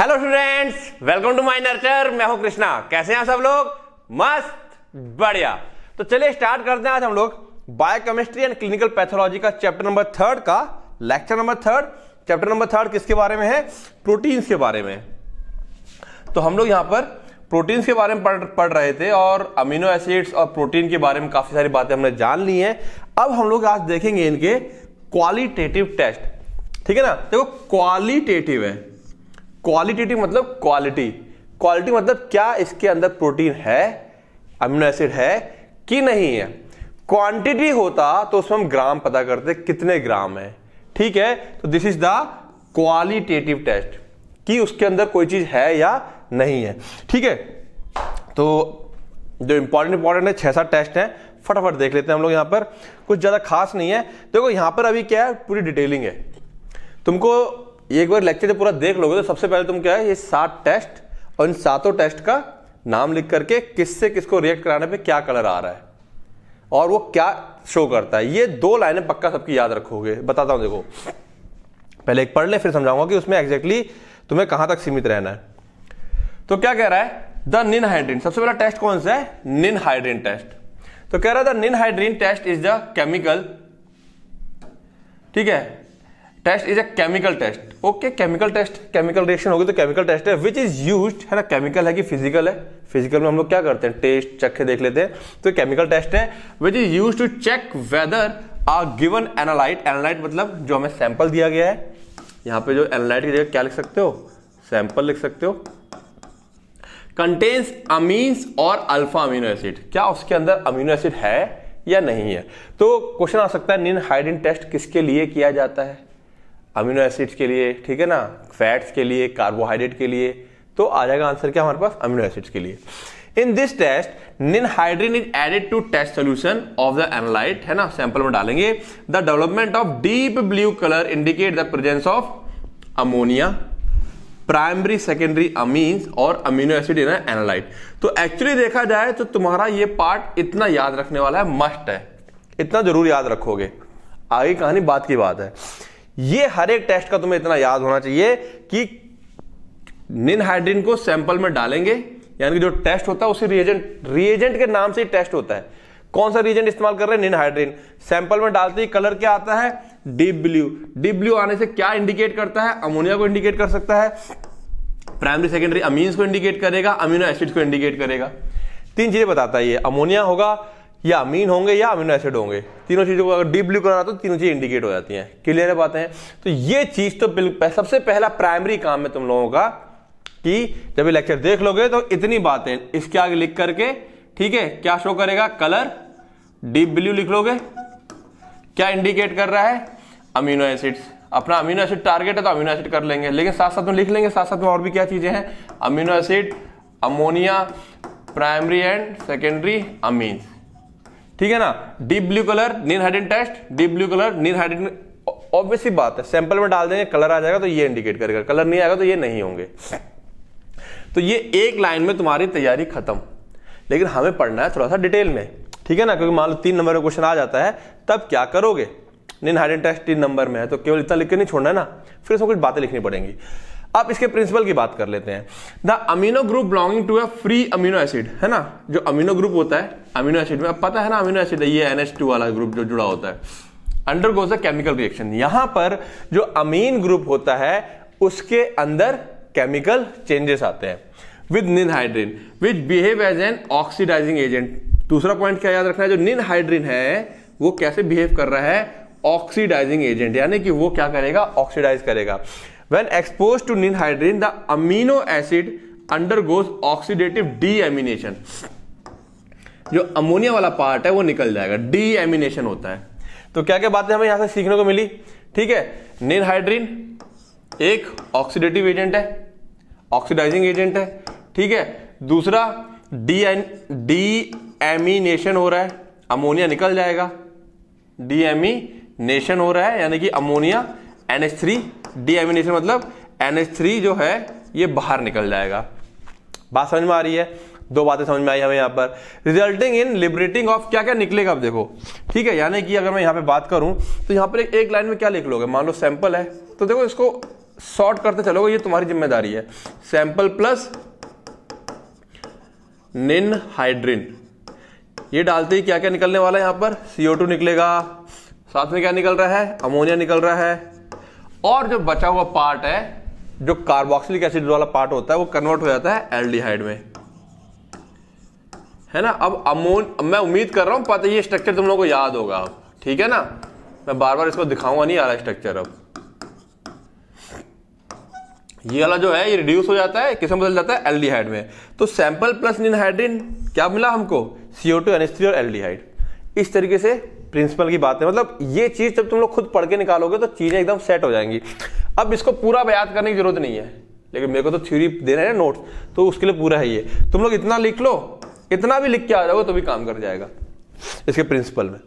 Hello students welcome to my nurture मैं हूं कृष्णा कैसे हैं सब लोग मस्त बढ़िया तो चलिए स्टार्ट करते हैं आज हम लोग बायोकेमिस्ट्री एंड क्लिनिकल पैथोलॉजी का चैप्टर नंबर थर्ड का lecture number third chapter number third किसके बारे में है प्रोटीन्स के बारे में तो हम लोग यहाँ पर प्रोटीन्स के बारे में पढ़ पढ़ रहे थे और अमीनो एसिड्स और प्रोटीन के बारे में काफ़ी सारी बातें हमने जान ली हैं अब हम लोग आज देखेंगे इनके क्वालिटेटिव टेस्ट ठीक है ना देखो क्वालिटेटिव है क्वालिटेटिव मतलब क्वालिटी क्वालिटी मतलब क्या इसके अंदर प्रोटीन है अमीनो एसिड है कि नहीं है क्वांटिटी होता तो उसमें हम ग्राम पता करते कितने ग्राम है ठीक है तो this is the qualitative test कि उसके अंदर कोई चीज है या नहीं है ठीक है तो जो इंपॉर्टेंट इंपॉर्टेंट है छह सात टेस्ट है फटाफट देख लेते हैं हम लोग यहां पर कुछ ज़्यादा खास नहीं है देखो यहां पर अभी क्या है पूरी डिटेलिंग है तुमको एक बार लेक्चर जब पूरा देख लोगे तो सबसे पहले तुम क्या है ये सात टेस्ट और इन सातों टेस्ट का नाम लिख करके किससे किसको रिएक्ट कराने पे क्या कलर आ रहा है और वो क्या शो करता है ये दो लाइनें पक्का सबकी याद रखोगे बताता हूं देखो पहले एक पढ़ ले फिर समझाऊंगा कि उसमें एग्जैक्टली exactly तुम्हें कहां तक सीमित रहना है तो क्या कह रहा है द निन हाइड्रीन सबसे पहला टेस्ट कौन सा है निन हाइड्रीन टेस्ट तो कह रहा है the ninhydrin test is the chemical ठीक है test is a chemical test okay chemical test chemical reaction होगी तो केमिकल टेस्ट है विच इज यूज है ना केमिकल है कि फिजिकल है फिजिकल में हम लोग क्या करते हैं टेस्ट चेक के देख लेते हैं तो केमिकल टेस्ट है which is use to check whether a given analyte analyte मतलब जो हमें सैंपल दिया गया है यहाँ पे जो एनालाइट की जगह क्या लिख सकते हो सैंपल लिख सकते हो कंटेन्स अमीन्स और अल्फा अमीनो एसिड क्या उसके अंदर अमीनो एसिड है या नहीं है तो क्वेश्चन आ सकता है निन हाइड्रीन टेस्ट किसके लिए किया जाता है अमीनो एसिड्स के लिए ठीक है ना फैट्स के लिए कार्बोहाइड्रेट के लिए तो आ जाएगा आंसर क्या हमारे पास अमीनो एसिड्स के लिए in this test ninhydrin is added to test solution of the analyte है ना सैंपल में डालेंगे the development of deep blue colour indicate the presence of ammonia primary secondary amine और अमीनो एसिड इन एनालाइट तो actually देखा जाए तो तुम्हारा ये पार्ट इतना याद रखने वाला है मस्ट है इतना जरूर याद रखोगे आगे कहानी बात की बात है ये हर एक टेस्ट का तुम्हें इतना याद होना चाहिए कि निनहाइड्रिन को सैंपल में डालेंगे यानी कि जो टेस्ट होता है उसी रिएजेंट रिएजेंट के नाम से ही टेस्ट होता है कौन सा रिएजेंट इस्तेमाल कर रहे हैं निनहाइड्रिन सैंपल में डालते ही कलर क्या आता है डीप ब्लू डीप ब्लू आने से क्या इंडिकेट करता है अमोनिया को इंडिकेट कर सकता है प्राइमरी सेकेंडरी अमीन्स को इंडिकेट करेगा अमीनो एसिड को इंडिकेट करेगा तीन चीजें बताता है ये अमोनिया होगा या अमीन होंगे या अमीनो एसिड होंगे तीनों चीज़ों को अगर डीप ब्लू कलर आता तो तीनों चीज़ इंडिकेट हो जाती हैं क्लियर है बातें तो ये चीज़ तो बिल्कुल सबसे पहला प्राइमरी काम है तुम लोगों का कि जब ये लेक्चर देख लोगे तो इतनी बातें इसके आगे लिख करके ठीक है क्या शो करेगा कलर डीप ब्लू लिख लोगे क्या इंडिकेट कर रहा है अमीनो एसिड्स अपना अमीनो एसिड टारगेट है तो अमीनो एसिड कर लेंगे लेकिन साथ साथ में लिख लेंगे साथ साथ में और भी क्या चीज़ें हैं amino acid ammonia primary and secondary amine ठीक है ना deep blue colour ninhydrin test deep blue colour ninhydrin obviously बात है सैंपल में डाल देंगे कलर आ जाएगा तो ये इंडिकेट करेगा कलर नहीं आएगा तो ये नहीं होंगे तो ये एक लाइन में तुम्हारी तैयारी खत्म लेकिन हमें पढ़ना है थोड़ा सा डिटेल में ठीक है ना क्योंकि मान लो तीन नंबर का क्वेश्चन आ जाता है तब क्या करोगे नीन हाइडन टेस्ट तीन नंबर में है तो केवल इतना लिख के नहीं छोड़ना है ना फिर उसमें कुछ बातें लिखनी पड़ेंगी अब इसके प्रिंसिपल की बात कर लेते हैं the amino group belonging to a free amino acid है ना जो अमीनो ग्रुप होता है अमीनो एसिड में अब पता है ना अमीनो एसिड ये एनएच वाला ग्रुप जो जुड़ा होता है undergoes a chemical reaction यहां पर जो अमीन ग्रुप होता है उसके अंदर केमिकल चेंजेस आते हैं with ninhydrin which behave as an oxidising agent दूसरा पॉइंट क्या याद रखना है जो निनहाइड्रिन है वो कैसे बिहेव कर रहा है ऑक्सीडाइजिंग एजेंट यानी कि वो क्या करेगा ऑक्सीडाइज करेगा when exposed to the amino acid undergoes oxidative deamination जो अमोनिया वाला पार्ट है वो निकल जाएगा डीएमिनेशन होता है तो क्या क्या बातें हमें यहां से सीखने को मिली ठीक है निनहाइड्रीन एक ऑक्सीडेटिव एजेंट है ऑक्सीडाइजिंग एजेंट है ठीक है दूसरा डी डीएमिनेशन हो रहा है अमोनिया निकल जाएगा डीएमिनेशन हो रहा है यानी कि अमोनिया एनएच थ्री डीएमिनेशन मतलब एन जो है ये बाहर निकल जाएगा बात समझ में आ रही है दो बातें समझ में आई हमें यहाँ पर रिजल्टिंग इन लिबरेटिंग ऑफ क्या क्या निकलेगा अब देखो ठीक है यानी कि अगर मैं यहाँ पे बात करूँ तो यहाँ पर एक लाइन में क्या लिख लोगे मान लो सैंपल है तो देखो इसको सॉर्ट करते चलोगे ये तुम्हारी जिम्मेदारी है सैंपल प्लस निन हाइड्रिन ये डालते ही क्या क्या निकलने वाला है यहाँ पर सीओ टू निकलेगा साथ में क्या निकल रहा है अमोनिया निकल रहा है और जो बचा हुआ पार्ट है जो कार्बोक्सिलिक एसिड वाला पार्ट होता है वो कन्वर्ट हो जाता है एल्डिहाइड में है ना अब अमोन मैं उम्मीद कर रहा हूं पता ये स्ट्रक्चर तुम लोगों को याद होगा ठीक है ना मैं बार बार इसको दिखाऊंगा नहीं आ रहा स्ट्रक्चर अब ये वाला जो है ये रिड्यूस हो जाता है किसमें बदल जाता है एल्डिहाइड में तो सैंपल प्लस निनहाइड्रिन क्या मिला हमको सीओ टू एनएस और एल्डिहाइड इस तरीके से प्रिंसिपल की बात है मतलब ये चीज जब तुम लोग खुद पढ़ के निकालोगे तो चीजें एकदम सेट हो जाएंगी अब इसको पूरा बयात करने की जरूरत नहीं है लेकिन मेरे को तो थ्योरी रहे हैं नोट तो उसके लिए पूरा है ये तुम लोग इतना लिख लो इतना भी लिख के आ जाओगे तो भी काम कर जाएगा इसके प्रिंसिपल में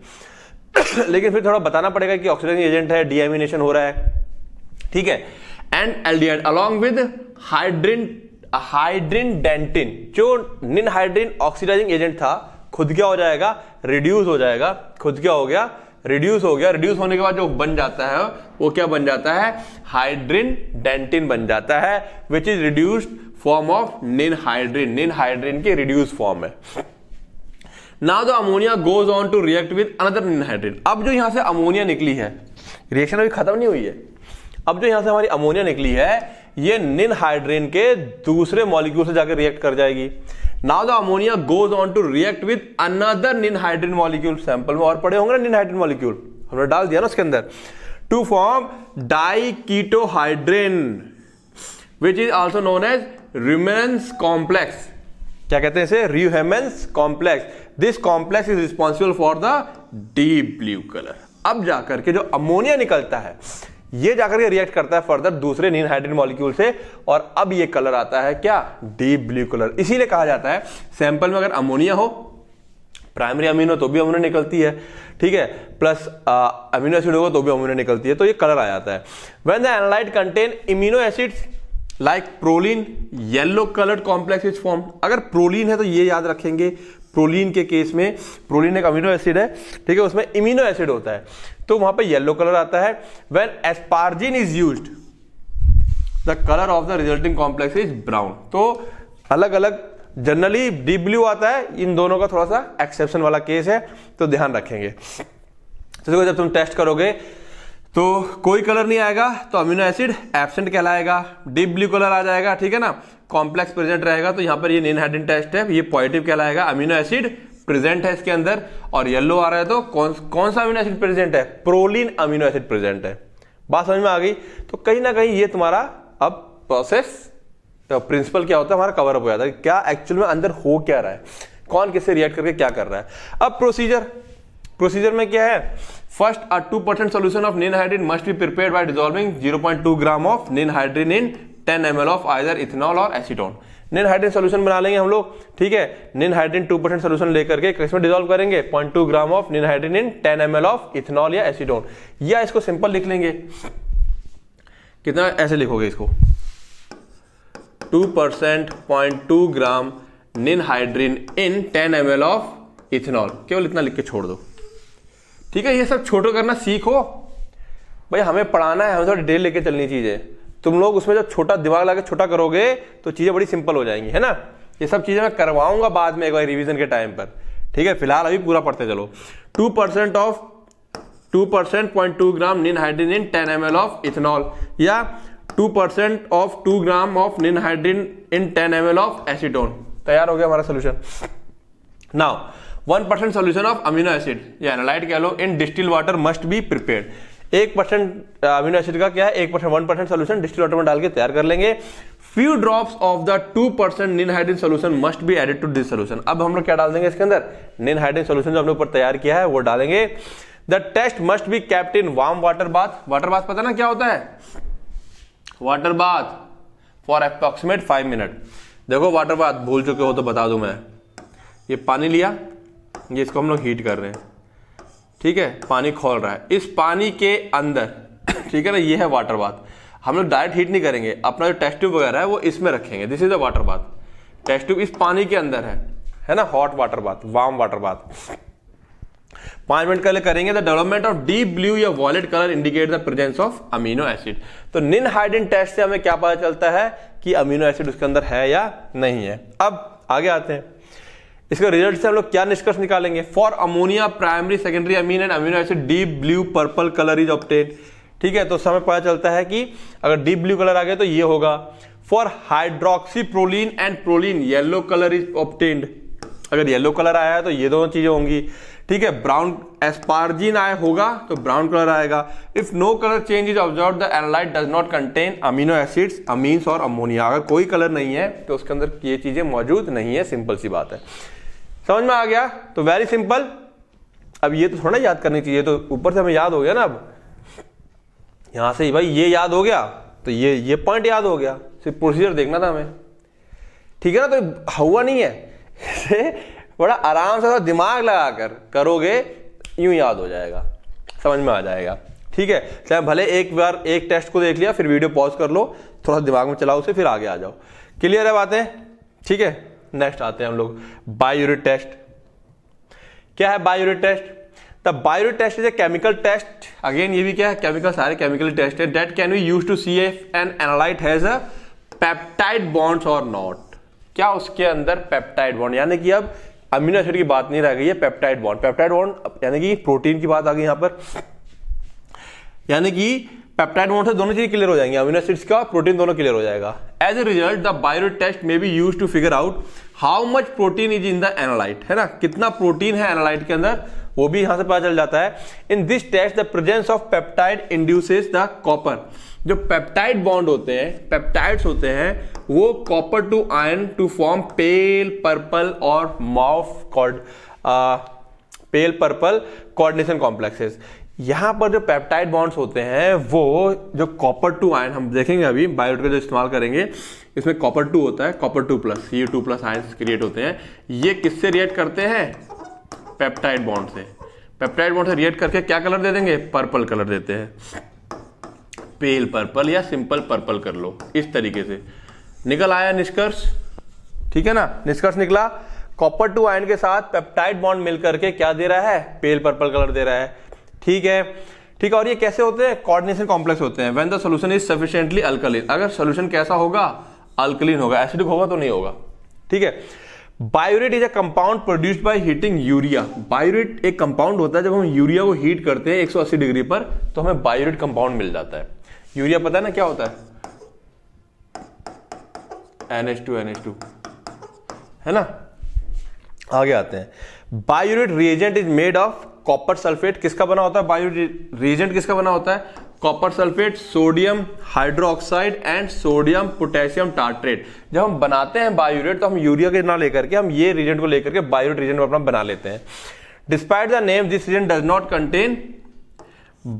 लेकिन फिर थोड़ा बताना पड़ेगा कि ऑक्सीजन एजेंट है डीएमिनेशन हो रहा है ठीक है and aldehyde along with hydrin hydrindantin जो निन हाइड्रिन ऑक्सीडाइजिंग एजेंट था खुद क्या हो जाएगा रिड्यूस हो जाएगा खुद क्या हो गया रिड्यूस हो गया रिड्यूस होने के बाद जो बन जाता है वो क्या बन जाता है हाइड्रिन डेंटिन बन जाता है which is reduced form of ninhydrin ninhydrin की रिड्यूस फॉर्म है now the ammonia goes on to react with another ninhydrin अब जो यहां से अमोनिया निकली है रिएक्शन अभी खत्म नहीं हुई है अब जो यहां से हमारी अमोनिया निकली है ये निन हाइड्रेन के दूसरे मॉलिक्यूल से जाकर रिएक्ट कर जाएगी now the ammonia goes on to react with another ninhydrin molecule sample में और पड़े होंगे ना हाइड्रीन मॉलिक्यूल हमने डाल दिया ना उसके अंदर to form diketohydrin which is also known as Ruhemann's complex क्या कहते हैं इसे Ruhemann's complex this complex is responsible for the deep blue colour अब जाकर के जो अमोनिया निकलता है ये जाकर के रिएक्ट करता है फर्दर दूसरे नीन हाइड्रेट मॉलिक्यूल से और अब ये कलर आता है क्या डीप ब्लू कलर इसीलिए कहा जाता है सैंपल में अगर अमोनिया हो प्राइमरी अमीनो तो भी अमोनिया निकलती है ठीक है प्लस अमीनो एसिड होगा तो भी अमोनिया निकलती है तो ये कलर आ जाता है when the analyte contain imino acids like proline yellow coloured complex is form अगर प्रोलिन है तो ये याद रखेंगे प्रोलीन के केस में प्रोलीन एक अमीनो एसिड है ठीक है उसमें इमिनो एसिड होता है तो वहां पर येलो कलर आता है when asparagine is use the colour of the resulting complex is brown तो अलग अलग जनरली डीप ब्लू आता है इन दोनों का थोड़ा सा एक्सेप्शन वाला केस है तो ध्यान रखेंगे तो जब तुम टेस्ट करोगे तो कोई कलर नहीं आएगा तो अमीनो एसिड एबसेंट कहलाएगा डीप ब्लू कलर आ जाएगा ठीक है ना कॉम्प्लेक्स प्रेजेंट रहेगा तो यहाँ पर ये निनहाइड्रिन टेस्ट है ये पॉजिटिव कहलाएगा अमीनो एसिड प्रेजेंट है इसके अंदर और येलो आ रहा है तो कौन कौन सा अमीनो एसिड प्रेजेंट है प्रोलिन अमीनो एसिड प्रेजेंट है बात समझ में आ गई तो कहीं ना कहीं ये तुम्हारा अब प्रोसेस तो प्रिंसिपल क्या होता है हमारा कवर अप हो जाता है क्या एक्चुअल में अंदर हो क्या रहा है कौन किससे रिएक्ट करके क्या कर रहा है अब प्रोसीजर प्रोसीजर में क्या है two percent solution of hydrin must be prepare by ninhydrin zero point two gram of ninhydrin in ten M L of आइजर इथेनॉल और or निन हाइड्रीन सोल्यूशन बना लेंगे हम लोग ठीक है हाइड्रीन टू परसेंट सोल्यूशन लेकर के इसमें डिजोल्व करेंगे point two gram of hydrin in M L of ethanol या एसिडोन या इसको सिंपल लिख लेंगे कितना ऐसे लिखोगे इसको two percent point two gram hydrin in ten M L of ethanol केवल इतना लिख के छोड़ दो ठीक है ये सब छोटो करना सीखो भाई हमें पढ़ाना है हमें थोड़ा डिटेल लेके चलनी चीज़ें तुम लोग उसमें जब छोटा दिमाग लगा छोटा करोगे तो चीज़ें बड़ी सिंपल हो जाएंगी है ना ये सब चीज़ें मैं करवाऊंगा बाद में एक बार रिविजन के टाइम पर ठीक है फिलहाल अभी पूरा पढ़ते चलो two percent of two percent point two gram ninhydrin in ten M L of ethanol या two percent of two gram of ninhydrin in ten M L of acetone तैयार हो गया हमारा solution now one percent solution of amino acid या analyte कह लो in distil water must be prepare एक percent amino acid का क्या है एक percent one percent solution distil water में डाल के तैयार कर लेंगे few drops of the two percent ninhydrin solution must be added to this solution अब हम लोग क्या डाल देंगे इसके अंदर निनहाइड्रिन सोल्यूशन जो हमने ऊपर तैयार किया है वो डालेंगे the test must be kept in warm water bath water bath पता ना क्या होता है water bath for approximate five minute देखो वाटर बाथ भूल चुके हो तो बता दू मैं ये पानी लिया ये इसको हम लोग हीट कर रहे हैं ठीक है पानी खोल रहा है इस पानी के अंदर ठीक है ना ये है वाटर बात हम लोग डायरेक्ट हीट नहीं करेंगे अपना जो टेस्ट ट्यूब वगैरह है वो इसमें रखेंगे this is a water bath test tube इस पानी के अंदर है है ना hot water bath warm water bath पांच मिनट पहले करेंगे the development of deep blue या violet colour indicate the presence of amino acid तो निन हाइडन टेस्ट से हमें क्या पता चलता है कि अमीनो एसिड उसके अंदर है या नहीं है अब आगे आते हैं इसका रिजल्ट से हम लोग क्या निष्कर्ष निकालेंगे for ammonia primary secondary amine and amino acid deep blue purple colour is opted ठीक है तो समय पता चलता है कि अगर डीप ब्लू कलर आ गया तो ये होगा for hydroxyproline and proline yellow colour is obtained अगर येलो कलर आया है तो ये दोनों चीजें होंगी ठीक है ब्राउन एस्पार्जिन आए होगा तो ब्राउन कलर आएगा if no colour change is observe the analyte does not contain amino acids amines और अमोनिया अगर कोई कलर नहीं है तो उसके अंदर ये चीजें मौजूद नहीं है सिंपल सी बात है समझ में आ गया तो वेरी सिंपल अब ये तो थोड़ा याद करनी चाहिए तो ऊपर से हमें याद हो गया ना अब यहां से भाई ये याद हो गया तो ये ये पॉइंट याद हो गया सिर्फ प्रोसीजर देखना था हमें ठीक है ना तो हुआ नहीं है बड़ा आराम से दिमाग लगा कर करोगे यूं याद हो जाएगा समझ में आ जाएगा ठीक है चाहे भले एक बार एक टेस्ट को देख लिया फिर वीडियो पॉज कर लो थोड़ा दिमाग में चलाओ उसे फिर आगे आ जाओ क्लियर है बातें ठीक है नेक्स्ट आते हैं हम लोग बायोरिट टेस्ट क्या है बायोरिट टेस्ट द बायो test is a chemical test again ये भी क्या है केमिकल सारे केमिकल टेस्ट है that can be use to see if an analyte has a peptide bonds और नॉट क्या उसके अंदर पेप्टाइड बॉन्ड यानी कि अब अमीनो एसिड की बात नहीं रह गई है पेप्टाइड बॉन्ड पेप्टाइड बॉन्ड यानी कि प्रोटीन की बात आ गई यहां पर यानी कि पेप्टाइड मोड से दोनों चीज क्लियर हो जाएंगे अमीनो एसिड्स का प्रोटीन दोनों क्लियर हो जाएगा एज ए रिजल्ट द बायो test may be use to figure out how much protein is in the analyte है ना कितना प्रोटीन है एनालाइट के अंदर वो भी यहां से पता चल जाता है in this test the presence of peptide induces the copper जो पेप्टाइड बॉन्ड होते हैं पेप्टाइड्स होते हैं वो copper two ion to form pale purple और mauve coloured pale purple coordination complexes यहां पर जो पेप्टाइड बॉन्ड्स होते हैं वो जो कॉपर टू आयन हम देखेंगे अभी बायोट का जो इस्तेमाल करेंगे इसमें कॉपर टू होता है copper two plus C two plus ion create होते हैं ये किससे रिएक्ट करते हैं पेप्टाइड बॉन्ड से पेप्टाइड बॉन्ड से रिएक्ट करके क्या कलर दे देंगे पर्पल कलर देते हैं पेल पर्पल या सिंपल पर्पल कर लो इस तरीके से निकल आया निष्कर्ष ठीक है ना निष्कर्ष निकला कॉपर टू आयन के साथ पेप्टाइड बॉन्ड मिलकर के क्या दे रहा है पेल पर्पल कलर दे रहा है ठीक है ठीक है और ये कैसे होते हैं कोऑर्डिनेशन कॉम्प्लेक्स होते हैं when the solution is sufficiently alkaline अगर सोल्यूशन कैसा होगा अल्कलीन होगा एसिडिक होगा तो नहीं होगा ठीक है biuret is a compound produced by heating urea biuret एक कंपाउंड होता है जब हम यूरिया को हीट करते हैं 180 डिग्री पर तो हमें बायोरेट कंपाउंड मिल जाता है यूरिया पता है ना क्या होता है एनएच टू एनएच टू है ना आगे आते हैं biuret reagent is made of copper sulphate किसका बना होता है बायोरेट रिएजेंट किसका बना होता है copper sulphate sodium hydroxide and sodium potassium tartrate जब हम बनाते हैं बायोरेट तो हम यूरिया के ना लेकर के हम ये रिजेंट को लेकर के बायोरेट रिएजेंट अपना बना लेते हैं despite the name this reagent does not contain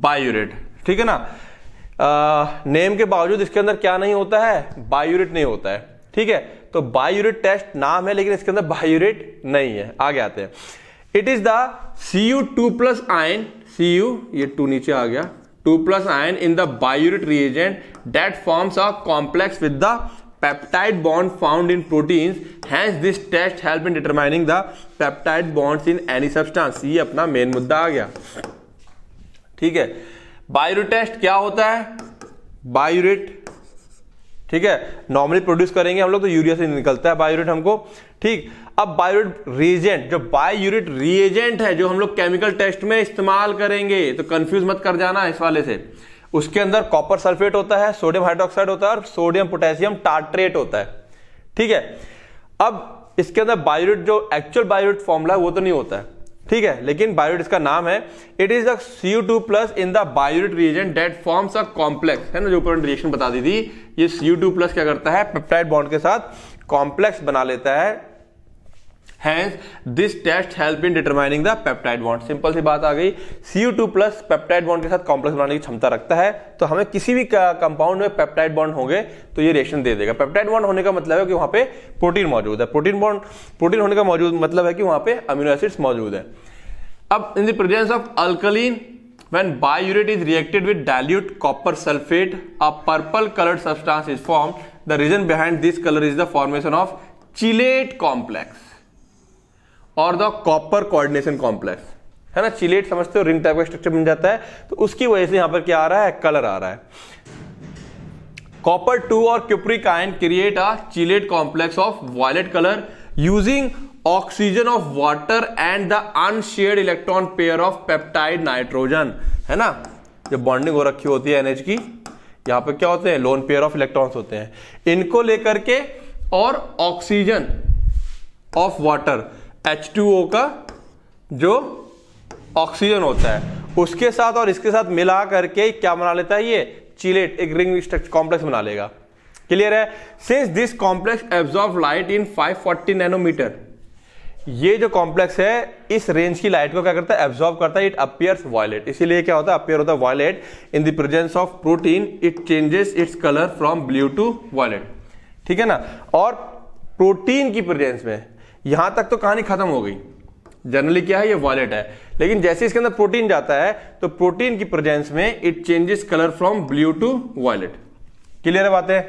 biuret ठीक है ना आ, नेम के बावजूद इसके अंदर क्या नहीं होता है बायोरेट नहीं होता है ठीक है तो बायोरेट टेस्ट नाम है लेकिन इसके अंदर बायोरेट नहीं है आगे आते हैं it is the C U two plus ion C U ये टू नीचे आ गया two plus ion in the biuret reagent that forms a complex with the peptide bond found in protein has this test help in determining the peptide bonds in any substance ये अपना main मुद्दा आ गया ठीक है बायोरेट test क्या होता है बायोरेट ठीक है नॉर्मली प्रोड्यूस करेंगे हम लोग तो यूरिया से निकलता है बायोरिट हमको ठीक अब बायोरिट रिएजेंट जो बायोरिट रिएजेंट है जो हम लोग केमिकल टेस्ट में इस्तेमाल करेंगे तो कंफ्यूज मत कर जाना इस वाले से उसके अंदर कॉपर सल्फेट होता है सोडियम हाइड्रोक्साइड होता है और सोडियम पोटेशियम टार्ट्रेट होता है ठीक है अब इसके अंदर बायोरिट जो एक्चुअल बायोरिट फॉर्मूला है वो तो नहीं होता है ठीक है लेकिन बायोडिट इसका नाम है it is the two plus in the biuret reagent that forms a complex है ना जो ऊपर रिएक्शन बता दी थी ये सीयू टू प्लस क्या करता है पेप्टाइड बॉन्ड के साथ कॉम्प्लेक्स बना लेता है hence this test help in determining the peptide bond simple सी बात आ गई C two plus peptide bond के साथ कॉम्प्लेक्स बनाने की क्षमता रखता है तो हमें किसी भी कंपाउंड में पेप्टाइड बॉन्ड होंगे तो ये रिएक्शन दे देगा पेप्टाइड बॉन्ड होने का मतलब है कि वहां पे प्रोटीन मौजूद है प्रोटीन बॉन्ड प्रोटीन होने का मौजूद मतलब है कि वहां पे अमीनो एसिड्स मौजूद है अब in the presence of alkaline when biurate is reacted with dilute copper sulphate a purple coloured substance is form the reason behind this colour is the formation of chelate complex और the copper coordination complex है ना chelate समझते हो ring type का structure बन जाता है तो उसकी वजह से यहां पर क्या आ रहा है कलर आ रहा है कॉपर टू और cupric ion create a chelate complex of violet colour using oxygen of water and the unshared electron pair of peptide nitrogen है ना जब बॉन्डिंग हो रखी होती है एनएच की यहां पे क्या होते हैं लोन पेयर ऑफ इलेक्ट्रॉन्स होते हैं इनको लेकर के और ऑक्सीजन ऑफ वाटर H2O का जो ऑक्सीजन होता है उसके साथ और इसके साथ मिला करके क्या बना लेता है ये चिलेट एक रिंग स्ट्रक्चर कॉम्प्लेक्स बना लेगा क्लियर है since this complex absorb light in 540 nanometre ये जो कॉम्प्लेक्स है इस रेंज की लाइट को क्या करता है एब्जॉर्व करता है इट अपियर वायलेट इसीलिए क्या होता है अपियर होता है violet in the presence of protein it changes its colour from blue to violet ठीक है ना और प्रोटीन की प्रेजेंस में यहां तक तो कहानी खत्म हो गई जनरली क्या है ये वॉलेट है लेकिन जैसे इसके अंदर प्रोटीन जाता है तो प्रोटीन की प्रेजेंस में it changes colour from blue to violet clear है बात है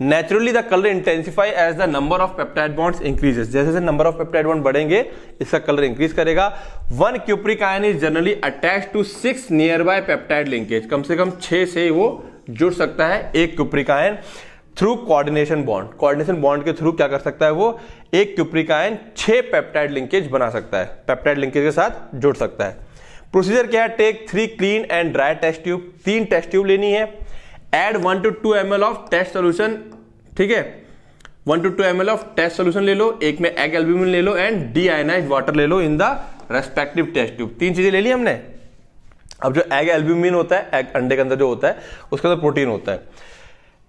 naturally the colour intensify as the number of peptide bonds increases जैसे जैसे नंबर ऑफ पेप्टाइड बॉन्ड बढ़ेंगे इसका कलर इंक्रीज करेगा one cupric ion is generally attach to six nearby peptide linkage कम से कम छह से वो जुड़ सकता है एक cupric ion through coordination bond coordination bond के थ्रू क्या कर सकता है वो एक क्यूप्रिकायन छह पेप्टाइड लिंकेज बना सकता है पेप्टाइड लिंकेज के साथ जुड़ सकता है प्रोसीजर क्या है take three clean and dry test tube तीन टेस्ट ट्यूब लेनी है add one to two M of test solution ठीक है one to two M of test solution ले लो एक में एग एल्ब्यूमिन ले लो एंड डी आयनाइज वाटर ले लो in the respective test tube तीन चीजें ले ली हमने अब जो एग एल्ब्यूमिन होता है एग अंडे के अंदर जो होता है उसके अंदर प्रोटीन होता है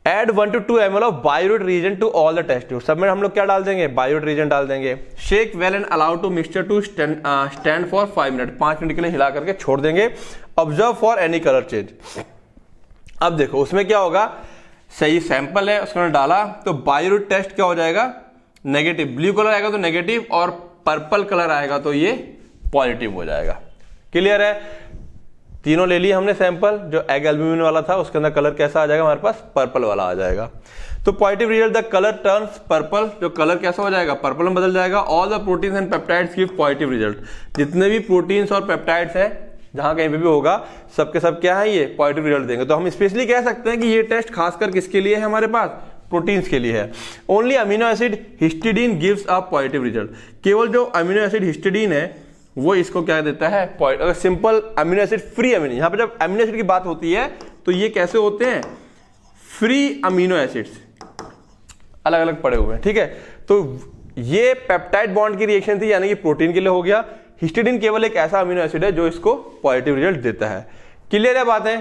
add one to two M L of biuret reagent to all the test tube सब में हम लोग क्या डाल देंगे बायोड रीजन डाल देंगे shake well and allow to mixture to stand for five minute पांच मिनट के लिए हिला करके छोड़ देंगे observe for any colour change अब देखो उसमें क्या होगा सही सैंपल है उसमें डाला तो बायोड टेस्ट क्या हो जाएगा नेगेटिव ब्लू कलर आएगा तो नेगेटिव और पर्पल कलर आएगा तो ये पॉजिटिव हो जाएगा क्लियर है तीनों ले लिए हमने सैंपल जो एग एल्ब्यूमिन वाला था उसके अंदर कलर कैसा आ जाएगा हमारे पास पर्पल वाला आ जाएगा तो positive result the colour turns purple जो कलर कैसा हो जाएगा पर्पल में बदल जाएगा all the proteins and peptides give positive result जितने भी प्रोटीन्स और पेप्टाइड्स हैं जहां कहीं पे भी होगा सबके सब क्या है ये पॉजिटिव रिजल्ट देंगे तो हम स्पेशली कह सकते हैं कि ये टेस्ट खासकर किसके लिए है हमारे पास प्रोटीन्स के लिए है only amino acid histidine gives a positive result केवल जो अमीनो एसिड हिस्टिडीन है वो इसको क्या देता है पॉइंट अगर simple amino acid free amino यहां पर जब अमीनो एसिड की बात होती है तो ये कैसे होते हैं फ्री अमीनो एसिड्स अलग अलग पड़े हुए हैं ठीक है तो ये पेप्टाइड बॉन्ड की रिएक्शन थी यानी कि प्रोटीन के लिए हो गया हिस्टिडिन केवल एक ऐसा अमीनो एसिड है जो इसको पॉजिटिव रिजल्ट देता है क्लियर है बातें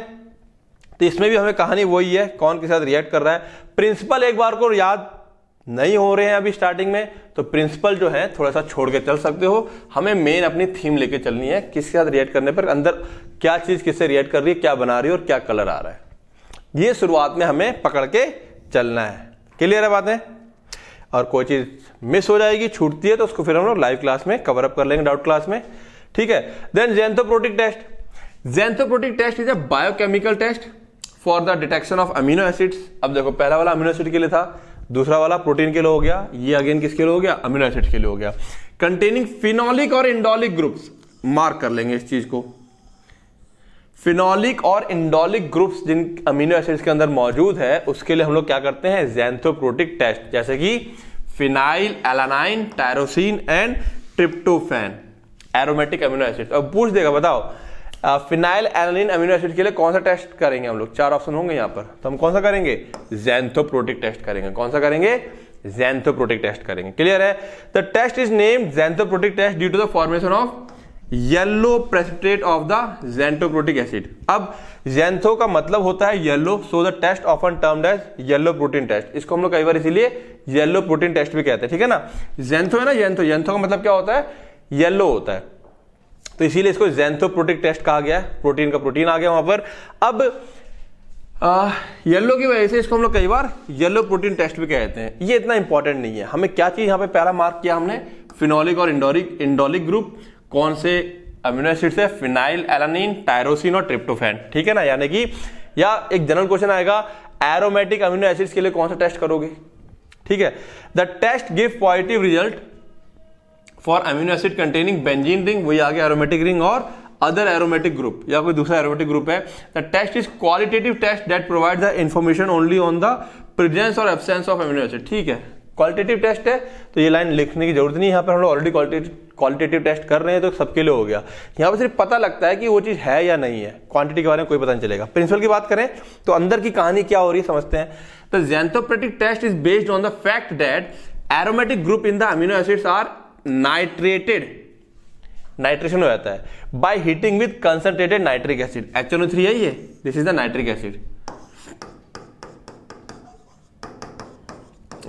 तो इसमें भी हमें कहानी वही है कौन के साथ रिएक्ट कर रहा है प्रिंसिपल एक बार को याद नहीं हो रहे हैं अभी स्टार्टिंग में तो प्रिंसिपल जो है थोड़ा सा छोड़ के चल सकते हो हमें मेन अपनी थीम लेके चलनी है किसके साथ रिएक्ट करने पर अंदर क्या चीज किससे रिएक्ट कर रही है क्या बना रही है और क्या कलर आ रहा है ये शुरुआत में हमें पकड़ के चलना है क्लियर है बातें और कोई चीज मिस हो जाएगी छूटती है तो उसको फिर हम लोग लाइव क्लास में कवर अप कर लेंगे डाउट क्लास में ठीक है then xanthoproteic test xanthoproteic test is a biochemical test for the detection of amino acids अब देखो पहला वाला अमीनो एसिड के लिए था दूसरा वाला प्रोटीन के लिए हो गया ये अगेन किसके लिए हो गया अमीनो एसिड के लिए हो गया कंटेनिंग फिनोलिक और इंडोलिक ग्रुप्स मार्क कर लेंगे इस चीज को फिनोलिक और इंडोलिक ग्रुप्स जिन अमीनो एसिड्स के अंदर मौजूद है उसके लिए हम लोग क्या करते हैं जैंथोप्रोटिक टेस्ट जैसे कि phenylalanine tyrosine and tryptophan aromatic amino acid अब पूछ देगा बताओ फिनाइल एलानिन अमीनो एसिड के लिए कौन सा टेस्ट करेंगे हम लोग चार ऑप्शन होंगे यहाँ पर तो हम कौन सा करेंगे जैंथोप्रोटिक टेस्ट करेंगे कौन सा करेंगे जैंथोप्रोटिक टेस्ट करेंगे क्लियर है the test is name xanthoproteic test due to the formation of yellow precipitate of the xanthoproteic acid अब जेंथो का मतलब होता है yellow so the test often termed as yellow protein test इसको हम लोग कई बार इसीलिए येलो प्रोटीन टेस्ट भी कहते हैं ठीक है ना जेंथो है ना जेंथो जेंथो का मतलब क्या होता है येलो होता है तो इसीलिए इसको जैंथोप्रोटिक टेस्ट कहा गया है प्रोटीन का प्रोटीन आ गया वहां पर अब आ, येलो की वजह से इसको हम लोग कई बार येलो प्रोटीन टेस्ट भी कहते हैं ये इतना इंपॉर्टेंट नहीं है हमें क्या चीज यहाँ पे पहला मार्क किया हमने फिनोलिक और इंडोरिक इंडोलिक ग्रुप कौन से अमीनो एसिड से फिनाइल एलानिन टायरोसिन और ट्रिप्टोफैन ठीक है ना यानी कि या एक जनरल क्वेश्चन आएगा एरोमेटिक अमीनो एसिड्स के लिए कौन सा टेस्ट करोगे ठीक है the test give positive result for amino acid containing benzene ring वही आगे एरोमेटिक रिंग और अदर एरोमेटिक ग्रुप या कोई दूसरा एरोमेटिक ग्रुप है the test is qualitative test that provide the information only on the presence और absence of amino acid ठीक है क्वालिटेटिव टेस्ट है तो ये लाइन लिखने की जरूरत नहीं यहाँ पर हम लोग ऑलरेडी क्वालिटेटिव टेस्ट कर रहे हैं तो सबके लिए हो गया यहाँ पर सिर्फ पता लगता है कि वो चीज़ है या नहीं है क्वांटिटी के बारे में कोई पता नहीं चलेगा प्रिंसिपल की बात करें तो अंदर की कहानी क्या हो रही है समझते हैं the xanthoproteic test is based on the fact that aromatic group in the amino acids are nitrated nitration हो जाता है by heating with concentrated nitric acid H three है ये this is the nitric acid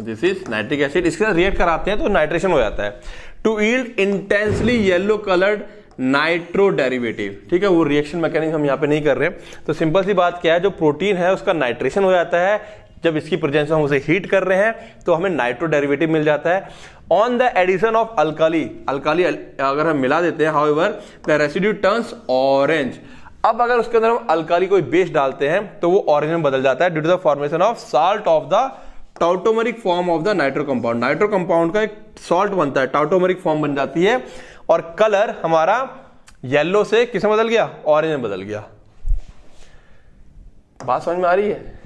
this is nitric acid इसके साथ react कराते हैं तो नाइट्रेशन हो जाता है to yield intensely yellow coloured nitro derivative ठीक है वो रिएक्शन मैकेनिक हम यहां पे नहीं कर रहे तो सिंपल सी बात क्या है जो प्रोटीन है उसका नाइट्रेशन हो जाता है जब इसकी प्रेजेंस में हम उसे हीट कर रहे हैं तो हमें नाइट्रो डेरिवेटिव मिल जाता है on the addition of alkali alkali अगर हम मिला देते हैं however the residue turns orange अब अगर उसके अंदर हम अल्काली कोई बेस डालते हैं तो वो ऑरेंज में बदल जाता है due to the formation of salt of the tautomeric form of the nitro compound nitro compound का एक सॉल्ट बनता है टाउटोमरिक फॉर्म बन जाती है और कलर हमारा येलो से किसमें बदल गया ऑरेंज में बदल गया बात समझ में आ रही है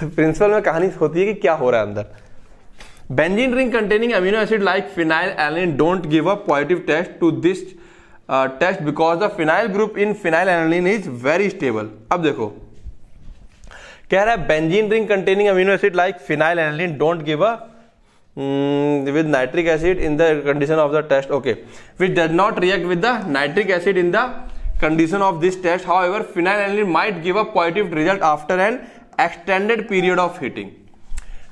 तो प्रिंसिपल में कहानी होती है कि क्या हो रहा है अंदर benzene ring containing amino acid like phenylalanine don't give a positive test to this test because the phenyl group in phenylalanine is very stable अब देखो कह रहा है benzene ring containing amino acid like phenylalanine don't give a with nitric acid in the condition of the test okay which does not react with the nitric acid in the condition of this test how however phenylalanine might give a positive result after and extended period of heating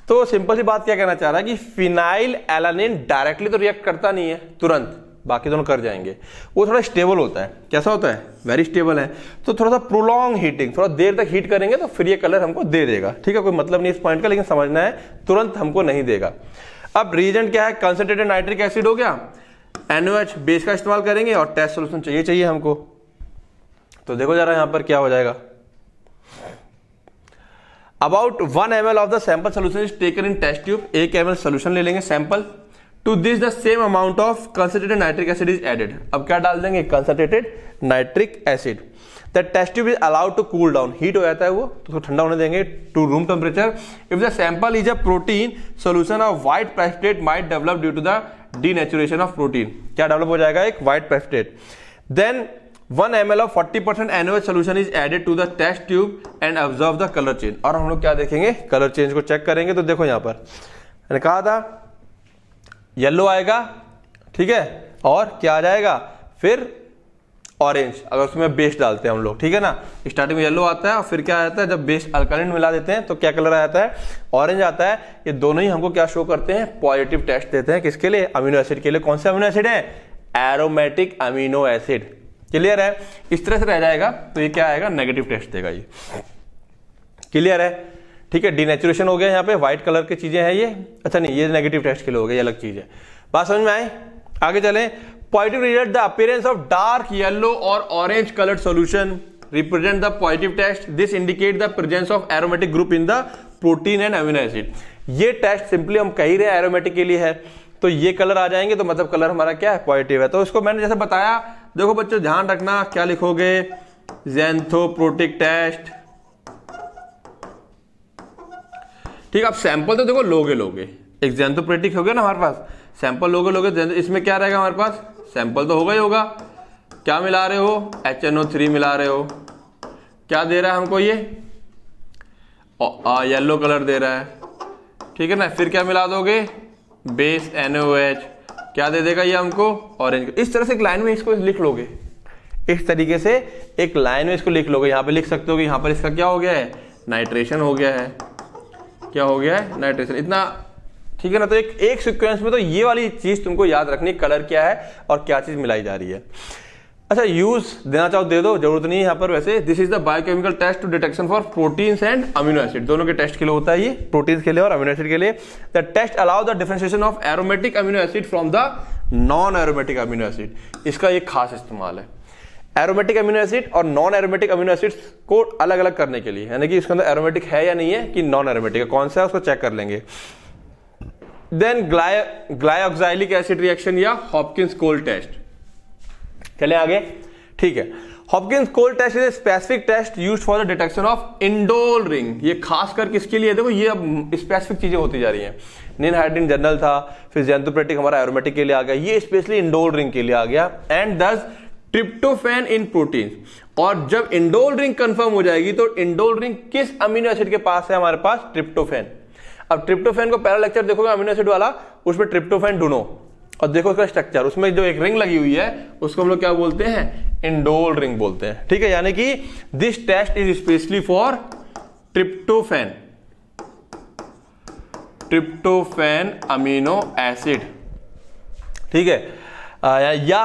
तो simple सी बात क्या कहना चाह रहा है कि phenylalanine directly तो रिएक्ट करता नहीं है तुरंत बाकी दोनों कर जाएंगे वो थोड़ा स्टेबल होता है कैसा होता है वेरी स्टेबल है तो थोड़ा सा प्रोलॉन्ग हीटिंग थोड़ा देर तक हीट करेंगे तो फिर ये कलर हमको दे देगा ठीक है कोई मतलब नहीं इस पॉइंट का लेकिन समझना है तुरंत हमको नहीं देगा अब रीजेंट क्या है कंसनट्रेटेड नाइट्रिक एसिड हो गया एनओएच बेस का इस्तेमाल करेंगे और टेस्ट सोल्यूशन चाहिए चाहिए हमको तो देखो जरा यहाँ पर क्या हो जाएगा about one M L of the sample solution is taken in test tube एक एम एल सोल्यूशन ले लेंगे sample to this the same amount of concentrated nitric acid is added अब क्या डाल देंगे concentrated nitric acid the test tube is allowed to cool down heat हो जाता है वो तो ठंडा होने देंगे to room temperature if the sample is a protein solution of white precipitate might develop due to the denaturation of protein क्या develop हो जाएगा एक white precipitate then one M L of forty percent annual solution is added to the test tube and observe the colour change और हम लोग क्या देखेंगे colour change को चेक करेंगे तो देखो यहाँ पर मैंने कहा था येल्लो आएगा ठीक है और क्या आ जाएगा फिर ऑरेंज अगर उसमें बेस डालते हैं हम लोग ठीक है ना स्टार्टिंग में येलो आता है और फिर क्या आता है जब बेस अल्कलिन मिला देते हैं तो क्या कलर आता है ऑरेंज आता है ये दोनों ही हमको क्या शो करते हैं पॉजिटिव टेस्ट देते हैं किसके लिए अमीनो एसिड के लिए कौन से अमीनो एसिड है एरोमेटिक अमीनो एसिड क्लियर है इस तरह से रह जाएगा तो ये क्या आएगा नेगेटिव टेस्ट देगा ये क्लियर है ठीक है डिनेचुरेशन हो गया यहाँ पे व्हाइट कलर की चीज़ें हैं ये अच्छा नहीं ये नेगेटिव टेस्ट के लिए हो गया ये अलग चीज़ है बात समझ में आए आगे चले positive result the appearance of dark yellow और orange coloured solution represent the positive test this indicate the presence of aromatic group in the protein and amino acid ये टेस्ट सिंपली हम कही रहे हैं एरोमेटिक के लिए है तो ये कलर आ जाएंगे तो मतलब कलर हमारा क्या है पॉजिटिव है तो इसको मैंने जैसे बताया देखो बच्चों ध्यान रखना क्या लिखोगे जेंथोप्रोटिक टेस्ट ठीक आप सैंपल तो देखो लोगे लोगे एक जेंथोप्रोटिक हो गया ना हमारे पास सैंपल लोगे लोगे इसमें क्या रहेगा हमारे पास सैंपल तो होगा ही होगा क्या मिला रहे हो एच एन ओ थ्री मिला रहे हो क्या दे रहा है हमको ये येलो कलर दे रहा है ठीक है ना फिर क्या मिला दोगे बेस एन ओ एच क्या दे देगा ये हमको ऑरेंज इस तरह से एक लाइन में इसको लिख लोगे इस तरीके से एक लाइन में इसको लिख लोगे यहाँ पे लिख सकते हो कि यहां पर इसका क्या हो गया है नाइट्रेशन हो गया है क्या हो गया है नाइट्रेशन इतना ठीक है ना तो एक एक सीक्वेंस में तो ये वाली चीज तुमको याद रखनी कलर क्या है और क्या चीज मिलाई जा रही है अच्छा यूज देना चाहो दे दो जरूरत नहीं है यहाँ पर वैसे this is the biochemical test to detection for proteins and amino acid दोनों के टेस्ट के लिए होता है ये प्रोटीन्स के लिए और अमीनो एसिड के लिए the test allow the differentiation of aromatic amino acid from the non aromatic amino acid इसका एक खास इस्तेमाल है एरोमेटिक अमीनो एसिड और नॉन एरोमेटिक अमीनो एसिड को अलग अलग करने के लिए यानी कि इसके अंदर एरोमेटिक है या नहीं है कि नॉन एरोमेटिक है कौन सा है उसको चेक कर लेंगे then gly glyoxylic acid reaction या हॉपकिंस कोल्ड टेस्ट चले आगे ठीक है Hopkins Cole test is a specific test use for the detection of indole ring ये खासकर किसके लिए देखो ये अब स्पेसिफिक चीजें होती जा रही हैं निन हाइड्रिन जनरल था फिर जेंथोप्रेटिक हमारा एरोमेटिक के लिए आ गया ये स्पेशली इंडोल रिंग के लिए आ गया एंड दस ट्रिप्टोफेन इन प्रोटीन और जब इंडोल रिंग कंफर्म हो जाएगी तो इंडोल रिंग किस अमीनो एसिड के पास है हमारे पास ट्रिप्टोफेन अब ट्रिप्टोफेन को पहला लेक्चर देखोगे अमीनो एसिड वाला उसमें ट्रिप्टोफेन ढूंढो और देखो इसका स्ट्रक्चर उसमें जो एक रिंग लगी हुई है उसको हम लोग क्या बोलते हैं इंडोल रिंग बोलते हैं ठीक है यानी कि this test is specially for tryptophan tryptophan amino acid ठीक है आ, या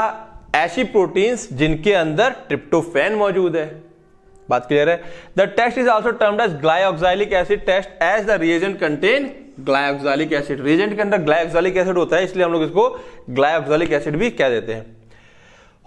ऐसी प्रोटीन्स जिनके अंदर ट्रिप्टोफेन मौजूद है बात क्लियर है the test is also termed as glyoxylic acid test as the reagent contain glyoxylic acid reagent के अंदर ग्लाइब्जालिक एसिड होता है इसलिए हम लोग इसको ग्लाइब्जालिक एसिड भी कह देते हैं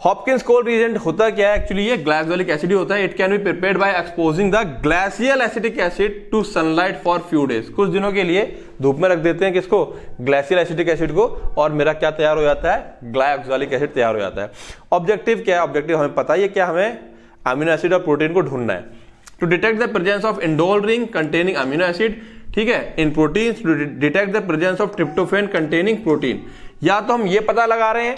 हॉपकिंस कोल रीजेंट होता क्या है एक्चुअली ये ग्लाइब्जालिक एसिड ही होता है it can be prepare by exposing the glacial acidic acid to sunlight for few days कुछ दिनों के लिए धूप में रख देते हैं किसको ग्लासियल एसिडिक एसिड को और मेरा क्या तैयार हो जाता है ग्लाइब्जालिक एसिड तैयार हो जाता है ऑब्जेक्टिव क्या है ऑब्जेक्टिव हमें पता ही है क्या हमें अमीनो एसिड और प्रोटीन को ढूंढना है to detect the presence of indole ring containing amino acid ठीक है in protein to detect the presence of tryptophan containing protein या तो हम ये पता लगा रहे हैं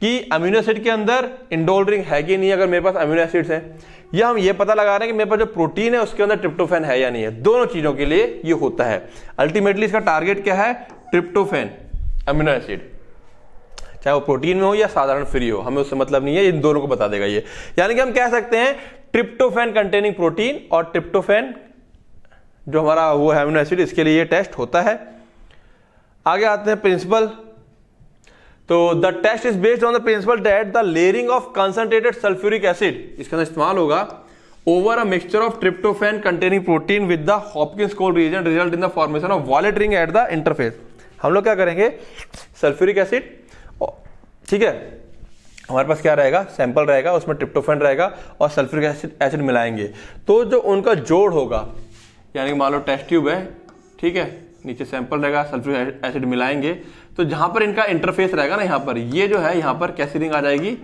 कि अम्यूनो एसिड के अंदर इंडोल है कि नहीं अगर मेरे पास अम्यूनो एसिड्स हैं या हम ये पता लगा रहे हैं कि मेरे पास जो प्रोटीन है उसके अंदर ट्रिप्टोफेन है या नहीं है दोनों चीजों के लिए ये होता है अल्टीमेटली इसका टारगेट क्या है ट्रिप्टोफेन अम्यूनो एसिड चाहे वो प्रोटीन में हो या साधारण फ्री हो हमें उससे मतलब नहीं है इन दोनों को बता देगा ये यानी कि हम कह सकते हैं ट्रिप्टोफेन कंटेनिंग प्रोटीन और ट्रिप्टोफेन जो हमारा वो है अमीनो एसिड इसके लिए ये टेस्ट होता है आगे आते हैं प्रिंसिपल तो the test is based on the principle that the layering of concentrated sulphuric acid इसके अंदर इस्तेमाल होगा over a mixture of tryptophan containing protein with the Hopkins cold reagent result in the formation of violet ring at the interface हम लोग क्या करेंगे sulphuric acid ठीक है हमारे पास क्या रहेगा सैंपल रहेगा उसमें ट्रिप्टोफेन रहेगा और सल्फ्यूरिक एसिड एसिड मिलाएंगे तो जो उनका जोड़ होगा यानी कि मान लो टेस्ट ट्यूब है ठीक है नीचे सैंपल रहेगा सल्फ्यूरिक एसिड मिलाएंगे तो जहां पर इनका इंटरफेस रहेगा ना यहाँ पर ये जो है यहाँ पर कैसी रिंग आ जाएगी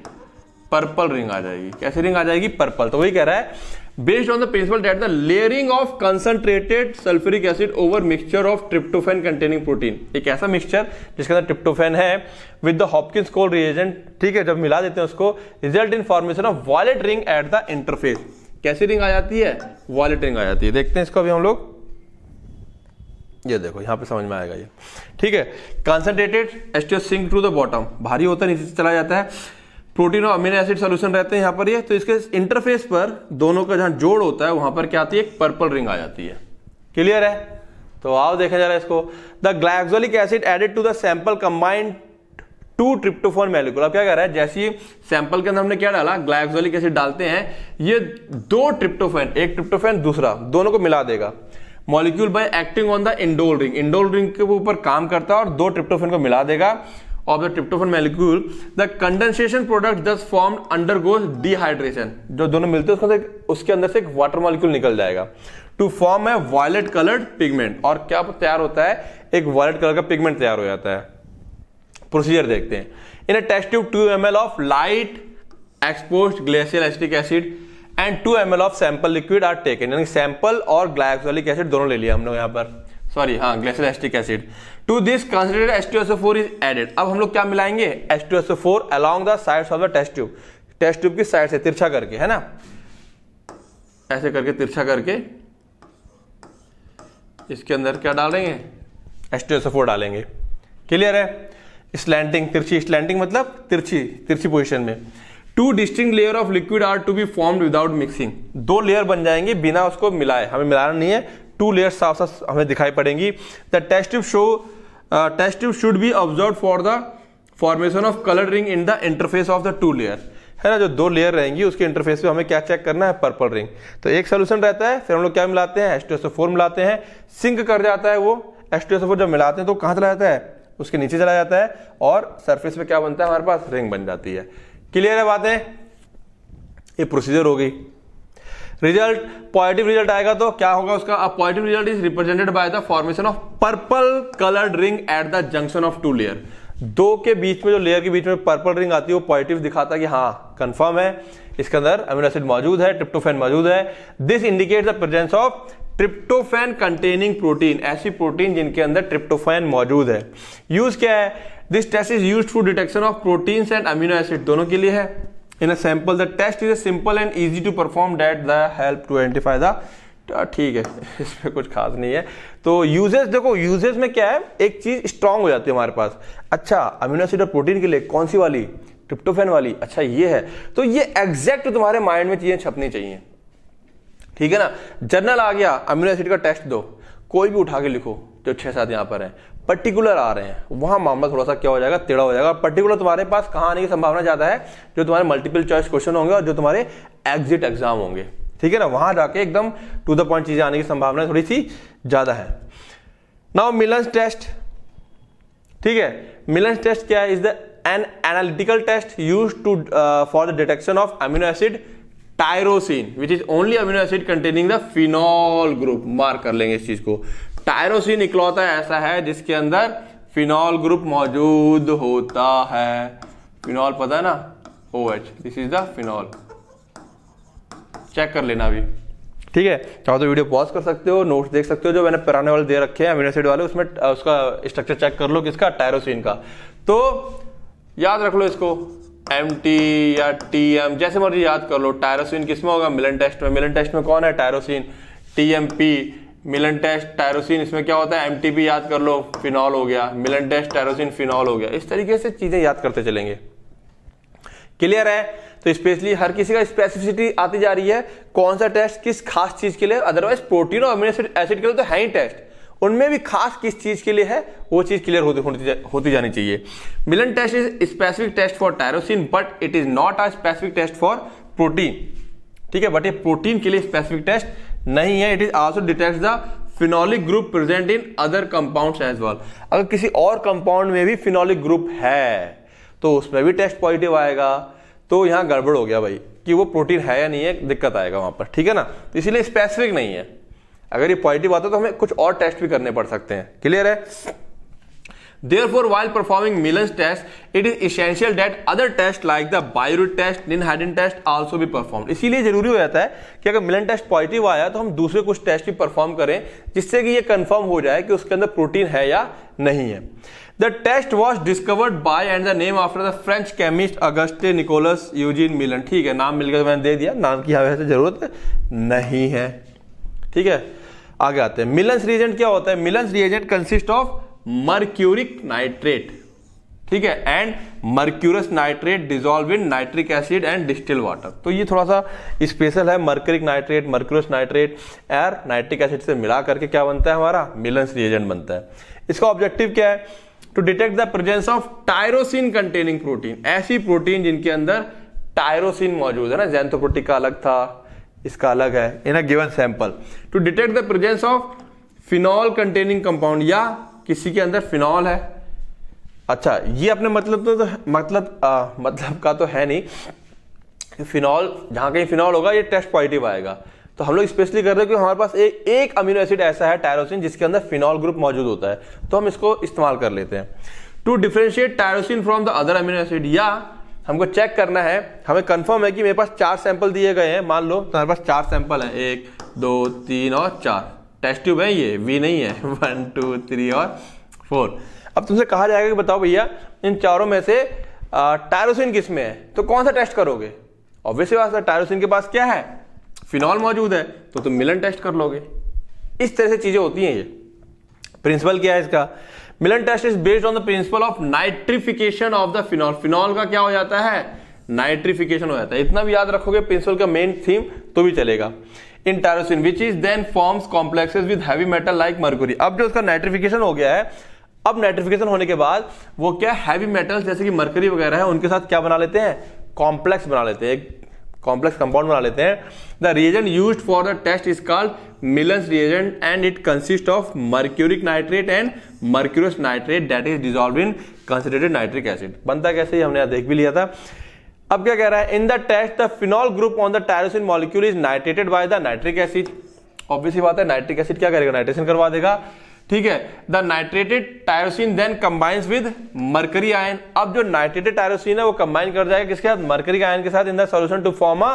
पर्पल रिंग आ जाएगी कैसी रिंग आ जाएगी पर्पल तो वही कह रहा है based on the principle that the layering of concentrated sulphuric acid over mixture of tryptophan containing protein एक ऐसा मिक्सचर जिसके अंदर ट्रिप्टोफेन है with the Hopkins Cole reagent ठीक है जब मिला देते हैं उसको result in formation of violet ring at the interface कैसी रिंग आ जाती है वॉलेट रिंग आ जाती है देखते हैं इसको अभी हम लोग ये देखो यहाँ पे समझ में आएगा ये ठीक है कंसनट्रेटेड एस्टियो सिंक टू द बॉटम भारी होता है नीचे चला जाता है प्रोटीन और अमीनो एसिड सोल्यूशन रहते हैं यहाँ पर ये तो इसके इंटरफेस पर दोनों का जहाँ जोड़ होता है वहां पर क्या आती है एक पर्पल रिंग आ जाती है क्लियर है तो आओ देखा जा रहा है इसको the glyoxylic acid added to the sample combined to tryptophan molecule अब क्या कह रहा है जैसे सैंपल के अंदर हमने क्या डाला ग्लाइक्सोलिक एसिड डालते हैं ये दो ट्रिप्टोफेन एक ट्रिप्टोफेन दूसरा दोनों को मिला देगा molecule by acting on the indole ring indole ring के ऊपर काम करता है और दो ट्रिप्टोफेन को मिला देगा of the tryptophan molecule the condensation product thus form undergoes dehydration जो दोनों मिलते हैं उसका उसके अंदर से एक वाटर मॉलिक्यूल निकल जाएगा टू फॉर्म है वायलेट कलर्ड पिगमेंट और क्या तैयार होता है एक वायलेट कलर का पिगमेंट तैयार हो जाता है प्रोसीजर देखते हैं in a test tube two M L of light expose glacial acetic acid and two M L of sample liquid are taken यानी सैंपल और ग्लाइक्सोलिक एसिड दोनों ले लिया हम लोग यहाँ पर सॉरी हाँ glacial acetic acid to this S two concentrated four is added अब हम लोग क्या मिलाएंगे S two four along the side of the test tube test tube की साइड से तिरछा करके है ना ऐसे करके तिरछा करके इसके अंदर क्या डालेंगे एस टू फोर डालेंगे क्लियर है स्लैंडिंग तिरछी स्लैंडिंग मतलब तिरछी तिरछी पोजिशन में to distinct layer of liquid are to be form without mixing दो लेयर बन जाएंगे बिना उसको मिलाए हमें मिलाना नहीं है टू लेयर साफ साफ हमें दिखाई पड़ेंगी the test show test tube should be observe for the formation of colour ring in the interface of the two layer है ना जो दो लेयर रहेंगी उसके इंटरफेस पे हमें क्या चेक करना है पर्पल रिंग तो एक सोल्यूशन रहता है फिर हम लोग क्या मिलाते हैं एस मिलाते हैं सिंक कर जाता है वो एस जब मिलाते हैं तो कहाँ चला जाता है उसके नीचे चला जाता है और सरफेस पे क्या बनता है हमारे पास रिंग बन जाती है क्लियर है बातें ये प्रोसीजर होगी रिजल्ट पॉजिटिव रिजल्ट आएगा तो क्या होगा उसका अब positive result is represented by the formation of purple coloured ring at the junction of two layer दो के बीच में जो लेयर के बीच में पर्पल रिंग आती है वो पॉजिटिव दिखाता है कि हाँ कंफर्म है इसके अंदर अमीनो एसिड मौजूद है ट्रिप्टोफेन मौजूद है this indicate the presence of tryptophan containing protein ऐसी प्रोटीन जिनके अंदर ट्रिप्टोफैन मौजूद है यूज क्या है this test is use for detection of proteins and amino acid दोनों के लिए है in a sample the test is simple and easy to perform that the help to identify the ठीक है इसमें कुछ खास नहीं है तो यूजेस देखो यूजेस में क्या है एक चीज स्ट्रांग हो जाती है हमारे पास अच्छा अमीनो एसिड और प्रोटीन के लिए कौन सी वाली ट्रिप्टोफेन वाली अच्छा ये है तो ये एग्जैक्ट तुम्हारे माइंड में चीजें छपनी चाहिए ठीक है ना जर्नल आ गया अमीनो एसिड का टेस्ट दो कोई भी उठा के लिखो जो छह सात यहां पर है पर्टिकुलर आ रहे हैं वहां मामला थोड़ा सा क्या हो जाएगा टेढ़ा हो जाएगा पर्टिकुलर तुम्हारे पास कहा आने की संभावना ज्यादा है जो तुम्हारे मल्टीपल चॉइस क्वेश्चन होंगे और जो तुम्हारे एग्जिट एग्जाम होंगे ठीक है ना वहां जाके एकदम टू द पॉइंट चीजें आने की संभावना थोड़ी सी ज्यादा है नाउ मिलन टेस्ट ठीक है मिलन टेस्ट क्या है is the an analytical test use to for the detection of amino acid tyrosine which is only amino acid containing the phenol group mark कर लेंगे इस चीज को टायरोसिन इकलौता ऐसा है जिसके अंदर फिनॉल ग्रुप मौजूद होता है फिनॉल पता है ना O H this is the phenol check कर लेना अभी ठीक है चाहो तो वीडियो पॉज कर सकते हो नोट्स देख सकते हो जो मैंने पुराने वाले दे रखे हैं अमीनो एसिड वाले उसमें उसका स्ट्रक्चर चेक कर लो किसका टायरोसिन का तो याद रख लो इसको एम टी या टी एम जैसे मर्जी याद कर लो टायरोसिन किस में होगा मिलन टेस्ट में मिलन टेस्ट में कौन है tyrosine T M P Millon test tyrosine इसमें क्या होता है एम टी पी याद कर लो फिनॉल हो गया मिलन टेस्ट टायरोसिन फिनॉल हो गया इस तरीके से चीज़ें याद करते चलेंगे क्लियर है तो स्पेशली हर किसी का स्पेसिफिसिटी आती जा रही है कौन सा टेस्ट किस खास चीज़ के लिए अदरवाइज प्रोटीन और अमीनो एसिड के लिए तो है ही टेस्ट उनमें भी खास किस चीज़ के लिए है वो चीज़ क्लियर होती जानी चाहिए Millon test is specific test for tyrosine but it is not a specific test for protein ठीक है बट ये प्रोटीन के लिए स्पेसिफिक टेस्ट नहीं है it is also detect the phenolic group present in other compound as well अगर किसी और कंपाउंड में भी फिनोलिक ग्रुप है तो उसमें भी टेस्ट पॉजिटिव आएगा तो यहां गड़बड़ हो गया भाई कि वो प्रोटीन है या नहीं है दिक्कत आएगा वहां पर ठीक है ना तो इसीलिए स्पेसिफिक नहीं है अगर ये पॉजिटिव आता है तो हमें कुछ और टेस्ट भी करने पड़ सकते हैं क्लियर है there for while performing Millon test it is is that other test like the the test निन Ninhaden टेस्ट also भी परफॉर्म इसीलिए जरूरी हो जाता है कि अगर मिलन टेस्ट पॉजिटिव आया तो हम दूसरे कुछ टेस्ट भी परफॉर्म करें जिससे कि ये कन्फर्म हो जाए कि उसके अंदर प्रोटीन है या नहीं है the test was discovered by and the name after the French chemist Auguste Nicolas Eugene Millon ठीक है नाम मिलकर तो मैंने दे दिया नाम की यहाँ वैसे जरूरत नहीं है ठीक है आगे आते हैं मिलन्स रिएजेंट क्या होता है Millon's reagent consist of mercuric nitrate ठीक है and mercurous nitrate dissolve in nitric acid and distil water तो ये थोड़ा सा स्पेशल है मर्क्यूरिक नाइट्रेट मर्क्यूरस नाइट्रेट एयर नाइट्रिक एसिड से मिला करके क्या बनता है हमारा मिलन्स रिएजेंट बनता है इसका ऑब्जेक्टिव क्या है to detect the presence of tyrosine containing protein ऐसी प्रोटीन जिनके अंदर टायरोसिन मौजूद है ना जैंथोप्रोटिक तो का अलग था इसका अलग है in a given sample to detect the presence of phenol containing compound या किसी के अंदर फिनॉल है अच्छा ये अपने मतलब तो, तो मतलब आ, मतलब का तो है नहीं फिनॉल जहां कहीं फिनॉल होगा ये टेस्ट पॉजिटिव आएगा तो हम लोग स्पेशली कर रहे हैं कि हमारे पास ए, एक अमीनो एसिड ऐसा है टायरोसिन जिसके अंदर फिनॉल ग्रुप मौजूद होता है तो हम इसको इस्तेमाल कर लेते हैं to differentiate tyrosine from the other amino acid या हमको चेक करना है हमें कंफर्म है कि मेरे पास चार सैंपल दिए गए हैं मान लो तो हमारे पास चार सैंपल हैं एक दो तीन और चार टेस्ट ट्यूब है ये वी नहीं है वन टू थ्री और फोर अब तुमसे कहा जाएगा कि बताओ भैया इन चारों में से टायरोसिन किस में है तो कौन सा टेस्ट करोगे ऑब्वियसली बात है टायरोसिन के पास क्या है फिनॉल मौजूद है तो तुम मिलन टेस्ट कर लोगे इस तरह से चीज़ें होती हैं ये प्रिंसिपल क्या है इसका Millon test is based on the principle of nitrification of the phenol phenol का क्या हो जाता है नाइट्रिफिकेशन हो जाता है इतना भी याद रखोगे प्रिंसिपल का मेन थीम तो भी चलेगा in tyrosine which is then forms complexes with heavy metal like mercury अब जो उसका नाइट्रिफिकेशन हो गया है अब नाइट्रिफिकेशन होने के बाद वो क्या हैवी मेटल्स जैसे कि मर्करी वगैरह है उनके साथ क्या बना लेते हैं कॉम्प्लेक्स बना लेते हैं कॉम्प्लेक्स कंपाउंड बना लेते हैं the reagent use for the test is called Millon's reagent and it consist of mercuric nitrate and mercurous nitrate that is dissolve in concentrated nitric acid बनता कैसे ही हमने यहाँ देख भी लिया था अब क्या कह रहा है in the test the phenol group on the tyrosine molecule is nitrated by the nitric acid obviously बात है नाइट्रिक एसिड क्या करेगा नाइट्रेशन करवा देगा ठीक है the nitrated tyrosine then combines with mercury ion अब जो नाइट्रेटेड टायरोसिन है वो कंबाइन कर जाएगा किसके साथ मरकरी आयन के साथ in the solution to form a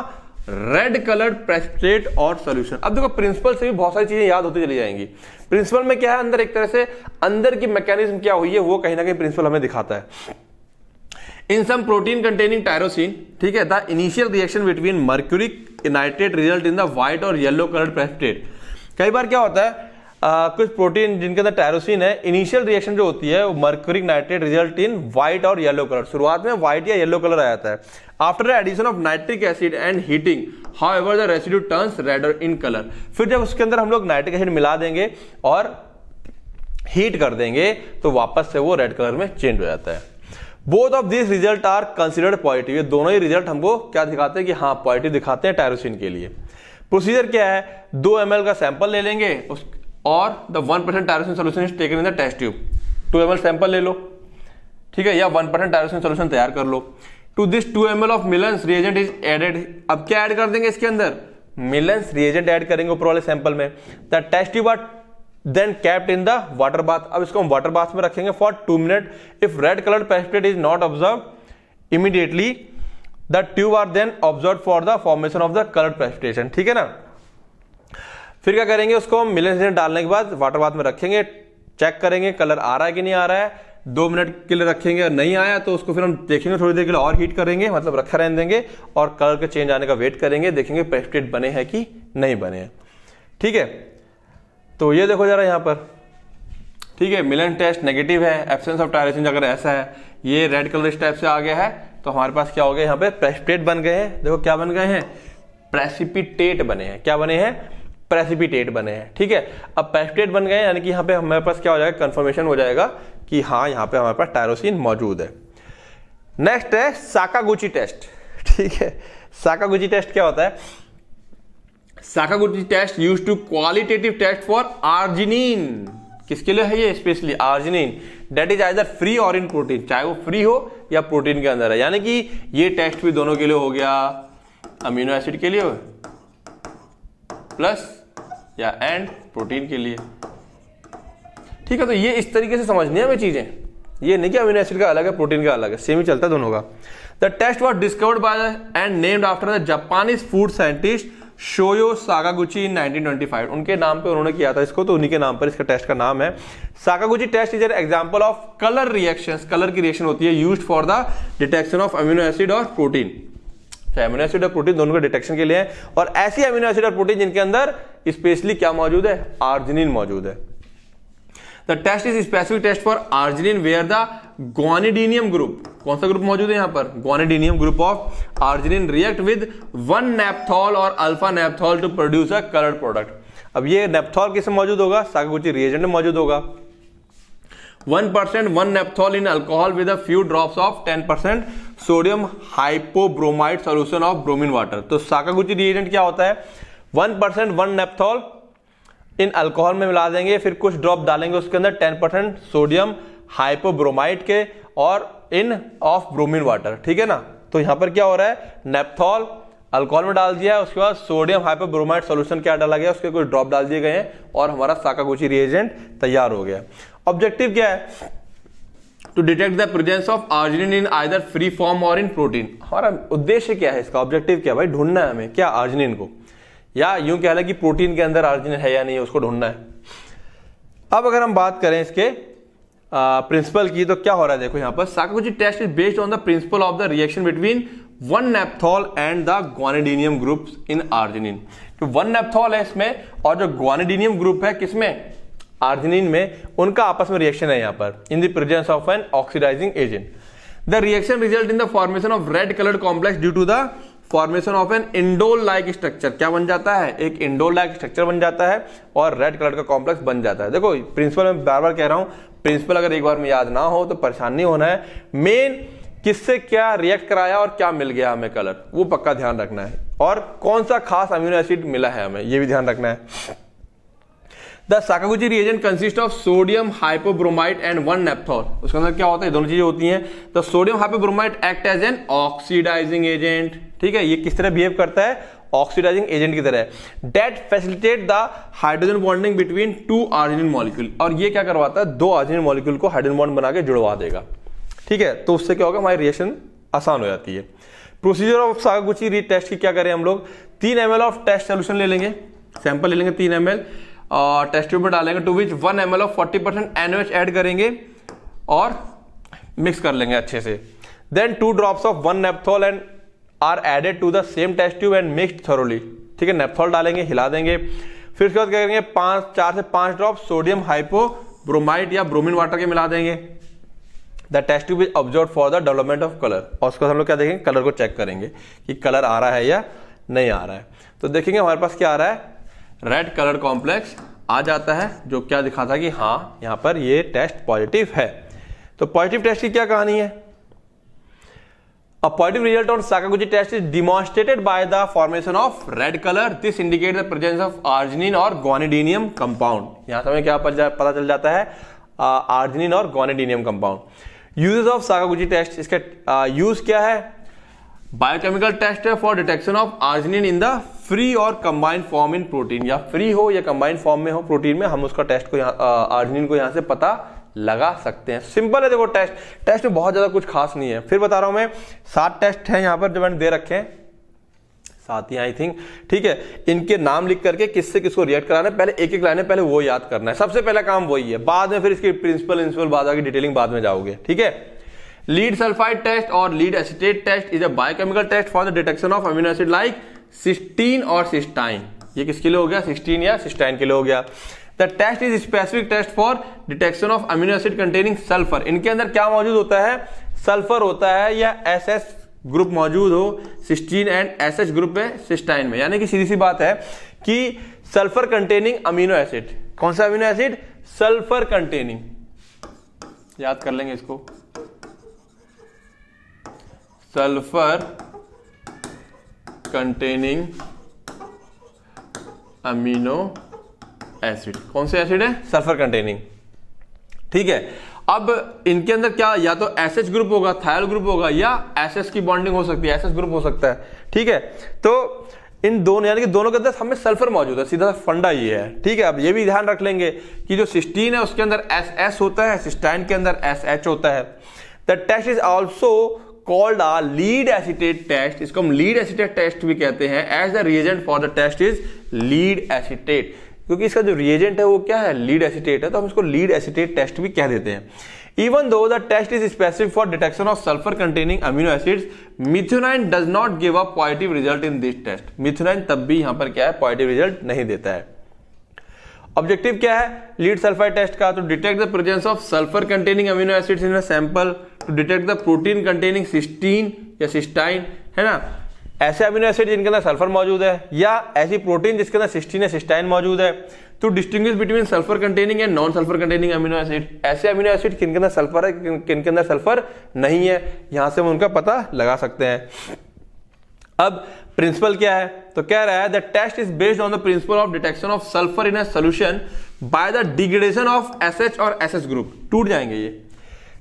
red coloured precipitate और सोल्यूशन अब देखो प्रिंसिपल से भी बहुत सारी चीजें याद होती चली जाएंगी प्रिंसिपल में क्या है अंदर एक तरह से अंदर की मैकेनिज्म क्या हुई है वो कहीं ना कहीं प्रिंसिपल हमें दिखाता है in some protein containing tyrosine ठीक है the initial reaction between mercuric nitrate result in the white और येलो कलर्ड प्रेस्टेट कई बार क्या होता है आ, कुछ प्रोटीन जिनके अंदर टायरोसिन है इनिशियल रिएक्शन जो होती है mercuric nitrate result in white और येलो कलर शुरुआत में व्हाइट या येलो कलर आ जाता है after addition of nitric acid and heating however the residue turns red और इन कलर फिर जब उसके अंदर हम लोग नाइट्रिक एसिड मिला देंगे और हीट कर देंगे तो वापस से वो रेड कलर में चेंज हो जाता है both of this result are considered positive ये दोनों ही रिजल्ट हमको क्या दिखाते हैं कि हाँ पॉजिटिव दिखाते हैं टायरोसिन के लिए प्रोसीजर क्या है दो एम का सैंपल ले लेंगे उस और the one percent tyrosine solution is taken in the test tube two M sample ले लो ठीक है या वन परसेंट टायरोसिन सोल्यूशन तैयार कर लो to this two M of Millon's reagent is added अब क्या ऐड कर देंगे इसके अंदर मिलन्स रिएजेंट ऐड करेंगे ऊपर वाले सैंपल में the test tube are then kept in the water bath अब इसको हम वाटर बाथ में रखेंगे for two minute if red colour precipitate is not observe immediately the tube are then observe for the formation of the colour precipitation ठीक है ना फिर क्या करेंगे उसको हम मिलन डालने के बाद वाटर बाथ में रखेंगे चेक करेंगे कलर आ रहा है कि नहीं आ रहा है दो मिनट के लिए रखेंगे और नहीं आया तो उसको फिर हम देखेंगे थोड़ी देर के लिए और हीट करेंगे मतलब रखा रहने देंगे और कलर के चेंज आने का वेट करेंगे देखेंगे पेस्टेड बने हैं कि नहीं बने हैं ठीक है तो ये देखो जा रहा है यहाँ पर ठीक है मिलन टेस्ट नेगेटिव है एब्सेंस ऑफ टायर अगर ऐसा है ये रेड कलर इस टाइप से आ गया है तो हमारे पास क्या हो गया यहाँ पे प्रेस्टेट बन गए हैं देखो क्या बन गए हैं प्रेसिपिटेट बने हैं क्या बने हैं प्रेसिपिटेट बने हैं ठीक है अब प्रेसिपिटेट बन गए यानी कि यहाँ पे हमारे पास क्या हो जाएगा कंफर्मेशन हो जाएगा कि हाँ यहाँ पे हमारे पास टायरोसिन मौजूद है नेक्स्ट है साकागुची टेस्ट ठीक है साकागुची टेस्ट क्या होता है Sakaguchi test use to qualitative test for arginine किसके लिए है ये specially arginine that is either free or in protein चाहे वो फ्री हो या प्रोटीन के अंदर है यानी कि ये टेस्ट भी दोनों के लिए हो गया अमीनो एसिड के लिए प्लस या एंड प्रोटीन के लिए ठीक है तो ये इस तरीके से समझनी है हमें चीज़ें ये नहीं कि अमीनो एसिड का अलग है प्रोटीन का अलग है सेम ही चलता है दोनों का the test was discovered by and named after the Japanese food scientist Shoyo Sakaguchi in 1925 उनके नाम पे उन्होंने किया था इसको तो उन्हीं के नाम पर इसका टेस्ट का नाम है Sakaguchi test is an example of colour reactions colour की रिएक्शन होती है used for the detection of amino acid और प्रोटीन तो एमिनो एसिड और प्रोटीन दोनों के डिटेक्शन के लिए है और ऐसी एमिनो एसिड और प्रोटीन जिनके अंदर स्पेशली क्या मौजूद है आर्जिनिन मौजूद है the test is specific test for arginine where the guanidinium group कौन सा ग्रुप मौजूद है यहां पर guanidinium group of arginine react with one naphthol or alpha naphthol to produce a colour product अब ये नेपथॉल किसमें मौजूद होगा सागुची रिएजेंट में मौजूद होगा one percent one naphthol in alcohol with a few drops of ten percent sodium hypobromide solution of bromine water तो Sakaguchi reagent क्या होता है one percent one naphthol in alcohol में मिला देंगे फिर कुछ ड्रॉप डालेंगे उसके अंदर टेन परसेंट सोडियम हाइपोब्रोमाइड के और इन ऑफ ब्रोमिन वाटर ठीक है ना तो यहां पर क्या हो रहा है नेपथॉल अल्कोहल में डाल दिया है उसके बाद सोडियम हाइपोब्रोमाइड सोल्यूशन क्या डाला गया उसके कुछ ड्रॉप डाल दिए गए हैं और हमारा साकागुची रिएजेंट तैयार हो गया ऑब्जेक्टिव क्या है to detect the presence of arginine in either free form or in protein हमारा उद्देश्य क्या है इसका ऑब्जेक्टिव क्या भाई ढूंढना है हमें क्या आर्जिनिन को या यूं कहना कि प्रोटीन के अंदर आर्जिनिन है या नहीं उसको ढूंढना है अब अगर हम बात करें इसके प्रिंसिपल की तो क्या हो रहा है देखो यहां पर Sakaguchi test is based on the principle of the reaction between one naphthol and the guanidinium groups in arginine तो वन नेपथॉल है इसमें और जो ग्वानिडीनियम ग्रुप है किसमें आर्जिनिन में उनका आपस में रिएक्शन है यहाँ पर in the presence of an oxidising agent the reaction result in the formation of red colour complex due to the formation of an indole like structure क्या बन जाता है एक इंडोल लाइक स्ट्रक्चर बन जाता है और रेड कलर का कॉम्प्लेक्स बन जाता है देखो प्रिंसिपल मैं बार बार कह रहा हूं प्रिंसिपल अगर एक बार में याद ना हो तो परेशान नहीं होना है मेन किससे क्या रिएक्ट कराया और क्या मिल गया हमें कलर वो पक्का ध्यान रखना है और कौन सा खास अम्यूनो एसिड मिला है हमें ये भी ध्यान रखना है the Sakaguchi reagent consist of sodium hypobromite and one naphthol उसके अंदर क्या होता है दोनों चीजें होती हैं the sodium hypobromite act as an oxidising agent ठीक है ये किस तरह बिहेव करता है ऑक्सीडाइजिंग एजेंट की तरह that facilitate the hydrogen bonding between two arginine molecule और ये क्या करवाता है दो आर्जिन मॉलिक्यूल को हाइड्रोजन बॉन्ड बना के जुड़वा देगा ठीक है तो उससे क्या होगा हमारी रिएक्शन आसान हो जाती है प्रोसीजर ऑफ सागुची री टेस्ट की क्या करें हम लोग तीन एम ऑफ टेस्ट सोल्यूशन ले लेंगे सैंपल ले लेंगे तीन एम टेस्ट ट्यूब में डालेंगे to which one M L of forty percent N add करेंगे और मिक्स कर लेंगे अच्छे से then two drops of one naphthol and are added to the same test tube and mixed thoroughly ठीक है नेपथॉल डालेंगे हिला देंगे फिर उसके बाद क्या करेंगे पांच चार से पांच ड्रॉप सोडियम हाइपो ब्रोमाइड या ब्रोमिन वाटर के मिला देंगे the test tube is observe for the development of colour और उसके बाद हम लोग क्या देखेंगे कलर को चेक करेंगे कि कलर आ रहा है या नहीं आ रहा है तो देखेंगे हमारे पास क्या आ रहा है रेड कलर कॉम्प्लेक्स आ जाता है जो क्या दिखाता है कि हाँ यहाँ पर ये टेस्ट पॉजिटिव है तो पॉजिटिव टेस्ट की क्या कहानी है A positive result on Sakaguchi test is demonstrated by the formation of red color. This indicates the presence of arginine or guanidinium compound. यहाँ समय क्या पता चल जाता है आर्जिनिन और guanidinium compound uses of Sakaguchi test इसका यूज क्या है बायोकेमिकल टेस्ट है for detection of arginine in the free or combined form in protein या फ्री हो या कंबाइंड फॉर्म में हो प्रोटीन में हम उसका टेस्ट को आर्जिन आर्जिनिन को यहाँ से पता लगा सकते हैं सिंपल है देखो टेस्ट टेस्ट में बहुत ज़्यादा कुछ खास नहीं है फिर बता रहा हूं मैं सात टेस्ट है यहाँ पर जो मैंने दे रखे हैं साथ ही आई थिंक ठीक है इनके नाम लिख करके किससे किसको रिएक्ट कराना है पहले एक एक लाइन पहले वो याद करना है सबसे पहला काम वही है बाद में फिर इसकी प्रिंसिपल इंसिपल बाद आगे डिटेलिंग बाद में जाओगे ठीक है लीड सल्फाइड टेस्ट और lead acetate test is a biochemical test for the detection of amino acid like cysteine और सिस्टाइन ये किसके लिए हो गया सिस्टीन या सिस्टाइन के लिए हो गया the test is specific test for detection of amino acid containing sulphur इनके अंदर क्या मौजूद होता है सल्फर होता है या एस एस ग्रुप मौजूद हो cysteine and S H group में सिस्टाइन में यानी कि सीधी सी बात है कि सल्फर कंटेनिंग अमीनो एसिड कौन सा अमीनो एसिड सल्फर कंटेनिंग याद कर लेंगे इसको सल्फर कंटेनिंग अमीनो एसिड कौन से एसिड है सल्फर कंटेनिंग ठीक है अब इनके अंदर क्या या तो एस एच ग्रुप होगा थायल ग्रुप होगा या एस एस की बॉन्डिंग हो सकती है एस एस ग्रुप हो सकता है ठीक है तो इन दोनों यानी कि दोनों के अंदर हमें सल्फर मौजूद है सीधा फंडा ये है ठीक है अब ये भी ध्यान रख लेंगे कि जो सिस्टीन है उसके अंदर एस एस होता है सिस्टाइन के अंदर एस एच होता है the test is also called a lead acetate test इसको हम लीड एसिटेट टेस्ट भी कहते हैं as the reagent for the test is lead acetate क्योंकि इसका जो रिएजेंट है वो क्या है लीड एसिटेट है तो हम इसको लीड एसिटेट टेस्ट भी कह देते हैं even though the test is specific for detection of sulphur containing amino acids methionine does not give a positive result in this test methionine तब भी यहां पर क्या है पॉजिटिव रिजल्ट नहीं देता है ऑब्जेक्टिव क्या है लीड सल्फाइड टेस्ट का तो detect the presence of sulphur containing amino acids in a sample to detect the protein containing cysteine या सिस्टाइन है ना ऐसे अमीनो एसिड जिनके अंदर सल्फर मौजूद है या ऐसी प्रोटीन जिसके अंदर सिस्टीन या सिस्टाइन मौजूद है to distinguish between sulphur containing and non sulphur containing amino acid ऐसे अमीनो एसिड किनके अंदर सल्फर है किनके अंदर सल्फर नहीं है यहां से हम उनका पता लगा सकते हैं अब प्रिंसिपल क्या है तो कह रहा है the test is based on the principle of detection of sulphur in a solution by the degradation of S H और एस एस ग्रुप टूट जाएंगे ये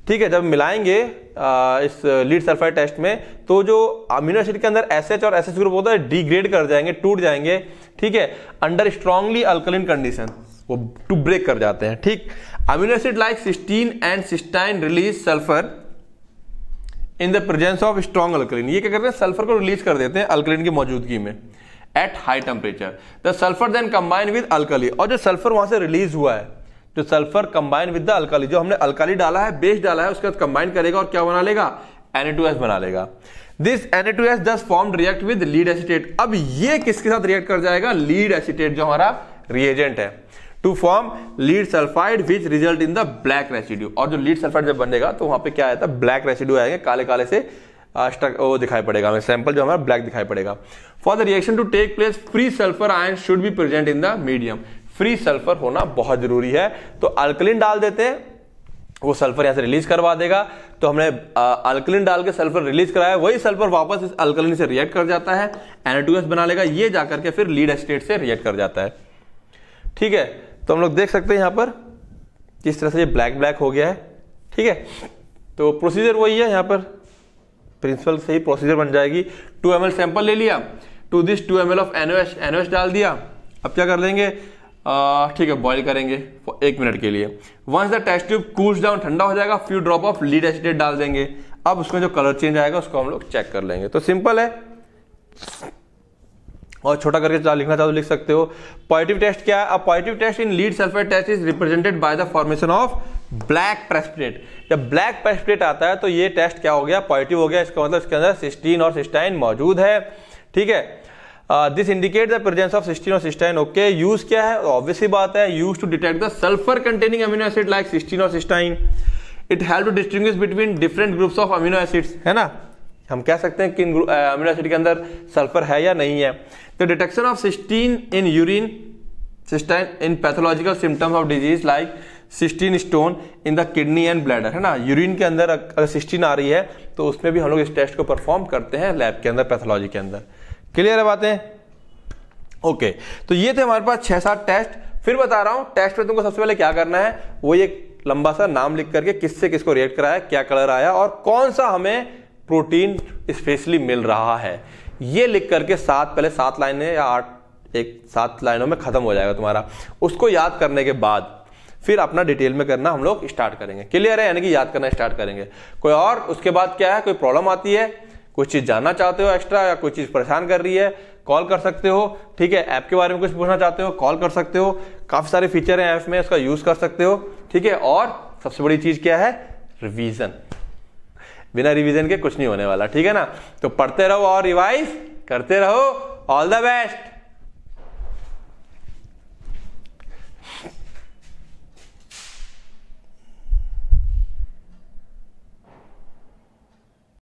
ठीक है जब मिलाएंगे आ, इस लीड सल्फाइड टेस्ट में तो जो अमीनो एसिड के अंदर एस और एस ग्रुप होता है डिग्रेड कर जाएंगे टूट जाएंगे ठीक है अंडर स्ट्रांगली अल्कलिन कंडीशन वो टू ब्रेक कर जाते हैं ठीक amino acid like cysteine and cystine release sulphur in the presence of strong alkaline ये क्या करते हैं सल्फर को रिलीज कर देते हैं अल्कलिन की मौजूदगी में at high temperature the sulphur then combine with alkali और जो सल्फर वहां से रिलीज हुआ है जो sulphur combine with the alkali जो हमने अल्काली डाला है बेस डाला है उसके बाद कंबाइन करेगा और क्या बना लेगा Na2S बना लेगा this Na2S thus form react with lead acetate अब ये किसके साथ रिएक्ट कर जाएगा लीड एसिटेट जो हमारा रिएजेंट है to form lead sulphide which result in the black residue और जो लीड सल्फाइड जब बनेगा तो वहां पे क्या आया था ब्लैक रेसिड्यू आएंगे काले काले से वो दिखाई पड़ेगा हमें सैंपल जो हमारा ब्लैक दिखाई पड़ेगा for the reaction to take place free sulphur ion should be present in the medium free sulphur होना बहुत जरूरी है तो अल्कलिन डाल देते हैं वो सल्फर यहां से रिलीज करवा देगा तो हमने अल्कलिन डाल के सल्फर रिलीज कराया वही सल्फर वापस इस अल्कलिन से रिएक्ट कर जाता है एनटूएस बना लेगा ये जाकर के फिर लीड एस्टेट से रिएक्ट कर जाता है ठीक है तो हम लोग देख सकते हैं यहां पर किस तरह से ये ब्लैक ब्लैक हो गया है ठीक है तो प्रोसीजर वही है यहां पर प्रिंसिपल से ही प्रोसीजर बन जाएगी टू एम सैंपल ले लिया to this two M of NOH NOH डाल दिया अब क्या कर लेंगे ठीक है बॉईल करेंगे एक मिनट के लिए once the test tube cools down ठंडा हो जाएगा few drop of lead acetate डाल देंगे अब उसमें जो कलर चेंज आएगा उसको हम लोग चेक कर लेंगे तो सिंपल है और छोटा करके लिखना चाहो तो लिख सकते हो पॉजिटिव टेस्ट क्या है अब positive test in lead sulphate test is represented by the formation of black precipitate जब ब्लैक प्रेस्पिरेट आता है तो ये टेस्ट क्या हो गया पॉजिटिव हो गया इसका मतलब इसके अंदर सिस्टीन और सिस्टाइन मौजूद है ठीक है this indicate the presence of cysteine और सिस्टाइन ओके यूज क्या है ऑब्वियसली बात है use to detect the sulphur containing amino acid like cysteine और cystine it help to distinguish between different groups of amino acids है ना हम कह सकते हैं किन अमीनो एसिड uh, के अंदर सल्फर है या नहीं है the detection of cysteine in urine cystine in pathological symptoms of disease like cysteine stone in the kidney and bladder है ना यूरिन के अंदर अगर सिस्टीन आ रही है तो उसमें भी हम लोग इस टेस्ट को परफॉर्म करते हैं लैब के अंदर पैथोलॉजी के अंदर क्लियर है बातें ओके तो ये थे हमारे पास छह सात टेस्ट फिर बता रहा हूं टेस्ट में तुमको सबसे पहले क्या करना है वो एक लंबा सा नाम लिख करके किससे किसको रिएक्ट कराया क्या कलर आया और कौन सा हमें प्रोटीन स्पेशली मिल रहा है ये लिख करके सात पहले सात लाइनें या आठ एक सात लाइनों में खत्म हो जाएगा तुम्हारा उसको याद करने के बाद फिर अपना डिटेल में करना हम लोग स्टार्ट करेंगे क्लियर है यानी कि याद करना स्टार्ट करेंगे कोई और उसके बाद क्या है कोई प्रॉब्लम आती है कुछ चीज़ जानना चाहते हो एक्स्ट्रा या कोई चीज़ परेशान कर रही है कॉल कर सकते हो ठीक है ऐप के बारे में कुछ पूछना चाहते हो कॉल कर सकते हो काफ़ी सारे फीचर हैं ऐप में उसका यूज़ कर सकते हो ठीक है और सबसे बड़ी चीज़ क्या है रिवीजन बिना रिवीजन के कुछ नहीं होने वाला ठीक है ना तो पढ़ते रहो और रिवाइज करते रहो ऑल द बेस्ट